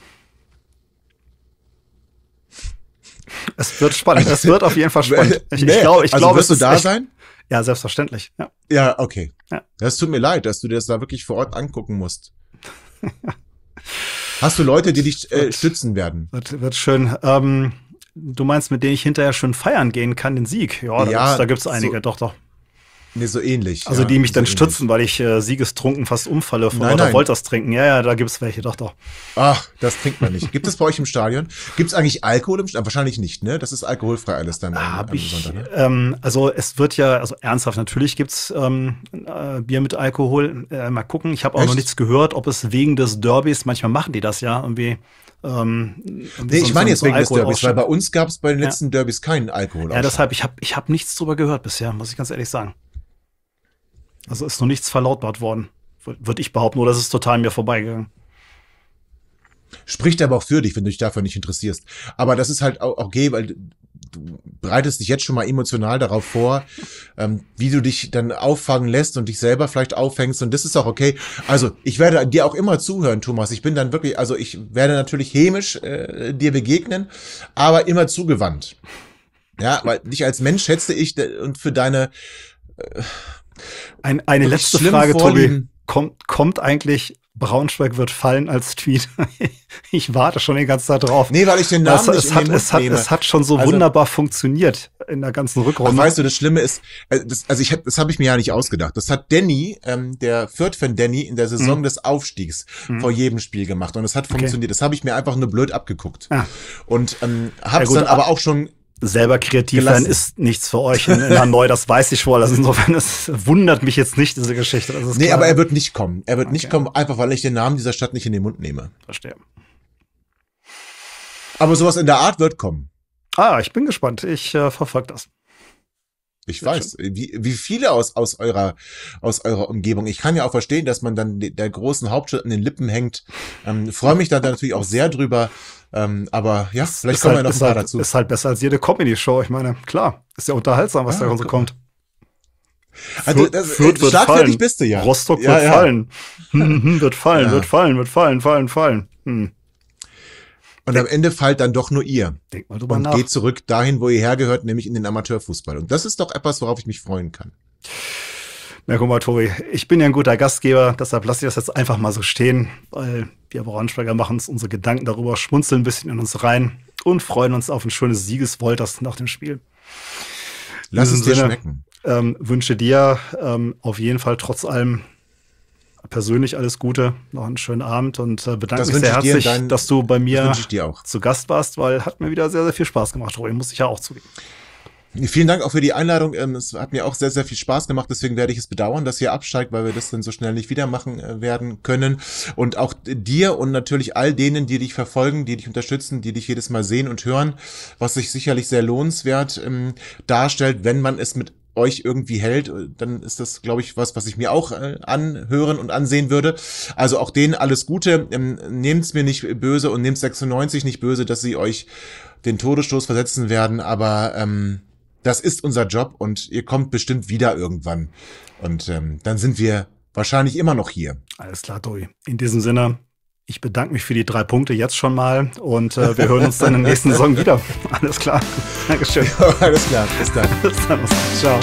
Es wird spannend. Es wird auf jeden Fall spannend. Ich, nee, ich glaube, ich also glaube, wirst du da sein? Ja, selbstverständlich. Ja, ja okay. Ja. Das tut mir leid, dass du dir das da wirklich vor Ort angucken musst. Hast du Leute, die dich äh, stützen werden? Wird, wird schön. Ähm, du meinst, mit denen ich hinterher schön feiern gehen kann, den Sieg? Ja, da ja, gibt's, da einige, so, doch, doch. Nee, so ähnlich. Also ja, die mich so dann stützen, weil ich äh, siegestrunken fast umfalle von nein, oder wollte das trinken. Ja, ja, da gibt es welche, doch, doch. Ach, das trinkt man nicht. Gibt es bei euch im Stadion? Gibt es eigentlich Alkohol im Stadion? Ah, wahrscheinlich nicht, ne? Das ist alkoholfrei alles dann am, Hab am ich, Sonntag, ne? ähm, also es wird ja, also ernsthaft, natürlich gibt es ähm, äh, Bier mit Alkohol. Äh, mal gucken. Ich habe auch Echt? noch nichts gehört, ob es wegen des Derbys, manchmal machen die das ja irgendwie. Ähm, nee, so, ich meine jetzt so wegen Alkohol des Derbys, weil bei uns gab es bei den letzten ja. Derbys keinen Alkohol. Ja, deshalb, ich habe ich hab nichts drüber gehört bisher, muss ich ganz ehrlich sagen. Also ist noch nichts verlautbart worden, würde ich behaupten, oder ist es total mir vorbeigegangen. Spricht aber auch für dich, wenn du dich dafür nicht interessierst. Aber das ist halt auch, okay, weil du bereitest dich jetzt schon mal emotional darauf vor, ähm, wie du dich dann auffangen lässt und dich selber vielleicht auffängst und das ist auch okay. Also ich werde dir auch immer zuhören, Thomas. Ich bin dann wirklich, also ich werde natürlich hämisch äh, dir begegnen, aber immer zugewandt. Ja, weil dich als Mensch schätze ich und für deine äh, ein, eine Wirklich letzte Frage, Tobi. Kommt, kommt eigentlich Braunschweig wird fallen als Tweet. ich warte schon die ganze Zeit drauf. Nee, weil ich den Namen es, nicht es hat, es hat, es hat schon so also, wunderbar funktioniert in der ganzen Rückrunde. Ach, weißt du, das Schlimme ist, also das, also ich, das habe ich mir ja nicht ausgedacht. Das hat Danny, ähm, der Fürth-Fan Danny, in der Saison mhm. des Aufstiegs mhm. vor jedem Spiel gemacht. Und es hat funktioniert. Okay. Das habe ich mir einfach nur blöd abgeguckt. Ah. Und ähm, habe ja, dann aber auch schon selber kreativ sein ist nichts für euch in, in Hanoi, das weiß ich wohl. Also insofern, es wundert mich jetzt nicht, diese Geschichte. Das nee, klar. aber er wird nicht kommen. Er wird okay. nicht kommen, einfach weil ich den Namen dieser Stadt nicht in den Mund nehme. Verstehe. Aber sowas in der Art wird kommen. Ah, ich bin gespannt. Ich äh, verfolge das. Ich weiß, äh, wie, wie viele aus, aus, eurer, aus eurer Umgebung. Ich kann ja auch verstehen, dass man dann der großen Hauptstadt an den Lippen hängt. Ähm, Freue mich da natürlich auch sehr drüber. Ähm, aber ja, vielleicht kommen halt, wir noch ein paar halt, dazu. Ist halt besser als jede Comedy-Show. Ich meine, klar, ist ja unterhaltsam, was ja, da so kommt. Also, das, äh, Fürth wird fallen. bist du ja. Rostock ja, wird, ja. Fallen. Hm, hm, hm, wird fallen. wird fallen. Wird fallen, wird fallen, fallen, fallen. Hm. Und am Ende fällt dann doch nur ihr. Denkt mal drüber und nach. geht zurück dahin, wo ihr hergehört, nämlich in den Amateurfußball. Und das ist doch etwas, worauf ich mich freuen kann. Na guck mal, Tobi, ich bin ja ein guter Gastgeber, deshalb lasse ich das jetzt einfach mal so stehen, weil wir Braunschweiger machen uns unsere Gedanken darüber, schmunzeln ein bisschen in uns rein und freuen uns auf ein schönes Siegesvolters nach dem Spiel. Lass es dir Sinne, schmecken. Ähm, wünsche dir ähm, auf jeden Fall trotz allem persönlich alles Gute, noch einen schönen Abend und äh, bedanke das mich sehr herzlich, dein, dass du bei mir zu Gast warst, weil hat mir wieder sehr, sehr viel Spaß gemacht, Robin, muss ich ja auch zugeben. Vielen Dank auch für die Einladung. Ähm, es hat mir auch sehr, sehr viel Spaß gemacht. Deswegen werde ich es bedauern, dass ihr absteigt, weil wir das dann so schnell nicht wieder machen äh, werden können. Und auch dir und natürlich all denen, die dich verfolgen, die dich unterstützen, die dich jedes Mal sehen und hören, was sich sicherlich sehr lohnenswert ähm, darstellt, wenn man es mit euch irgendwie hält, äh, dann ist das, glaube ich, was, was ich mir auch äh, anhören und ansehen würde. Also auch denen alles Gute. Ähm, nehmt's mir nicht böse und nehmt 96 nicht böse, dass sie euch den Todesstoß versetzen werden, aber ähm, das ist unser Job und ihr kommt bestimmt wieder irgendwann. Und ähm, dann sind wir wahrscheinlich immer noch hier. Alles klar, Toi. In diesem Sinne, ich bedanke mich für die drei Punkte jetzt schon mal und äh, wir hören uns dann im nächsten Song wieder. Alles klar. Dankeschön. alles klar. Bis dann. Bis dann. Ciao.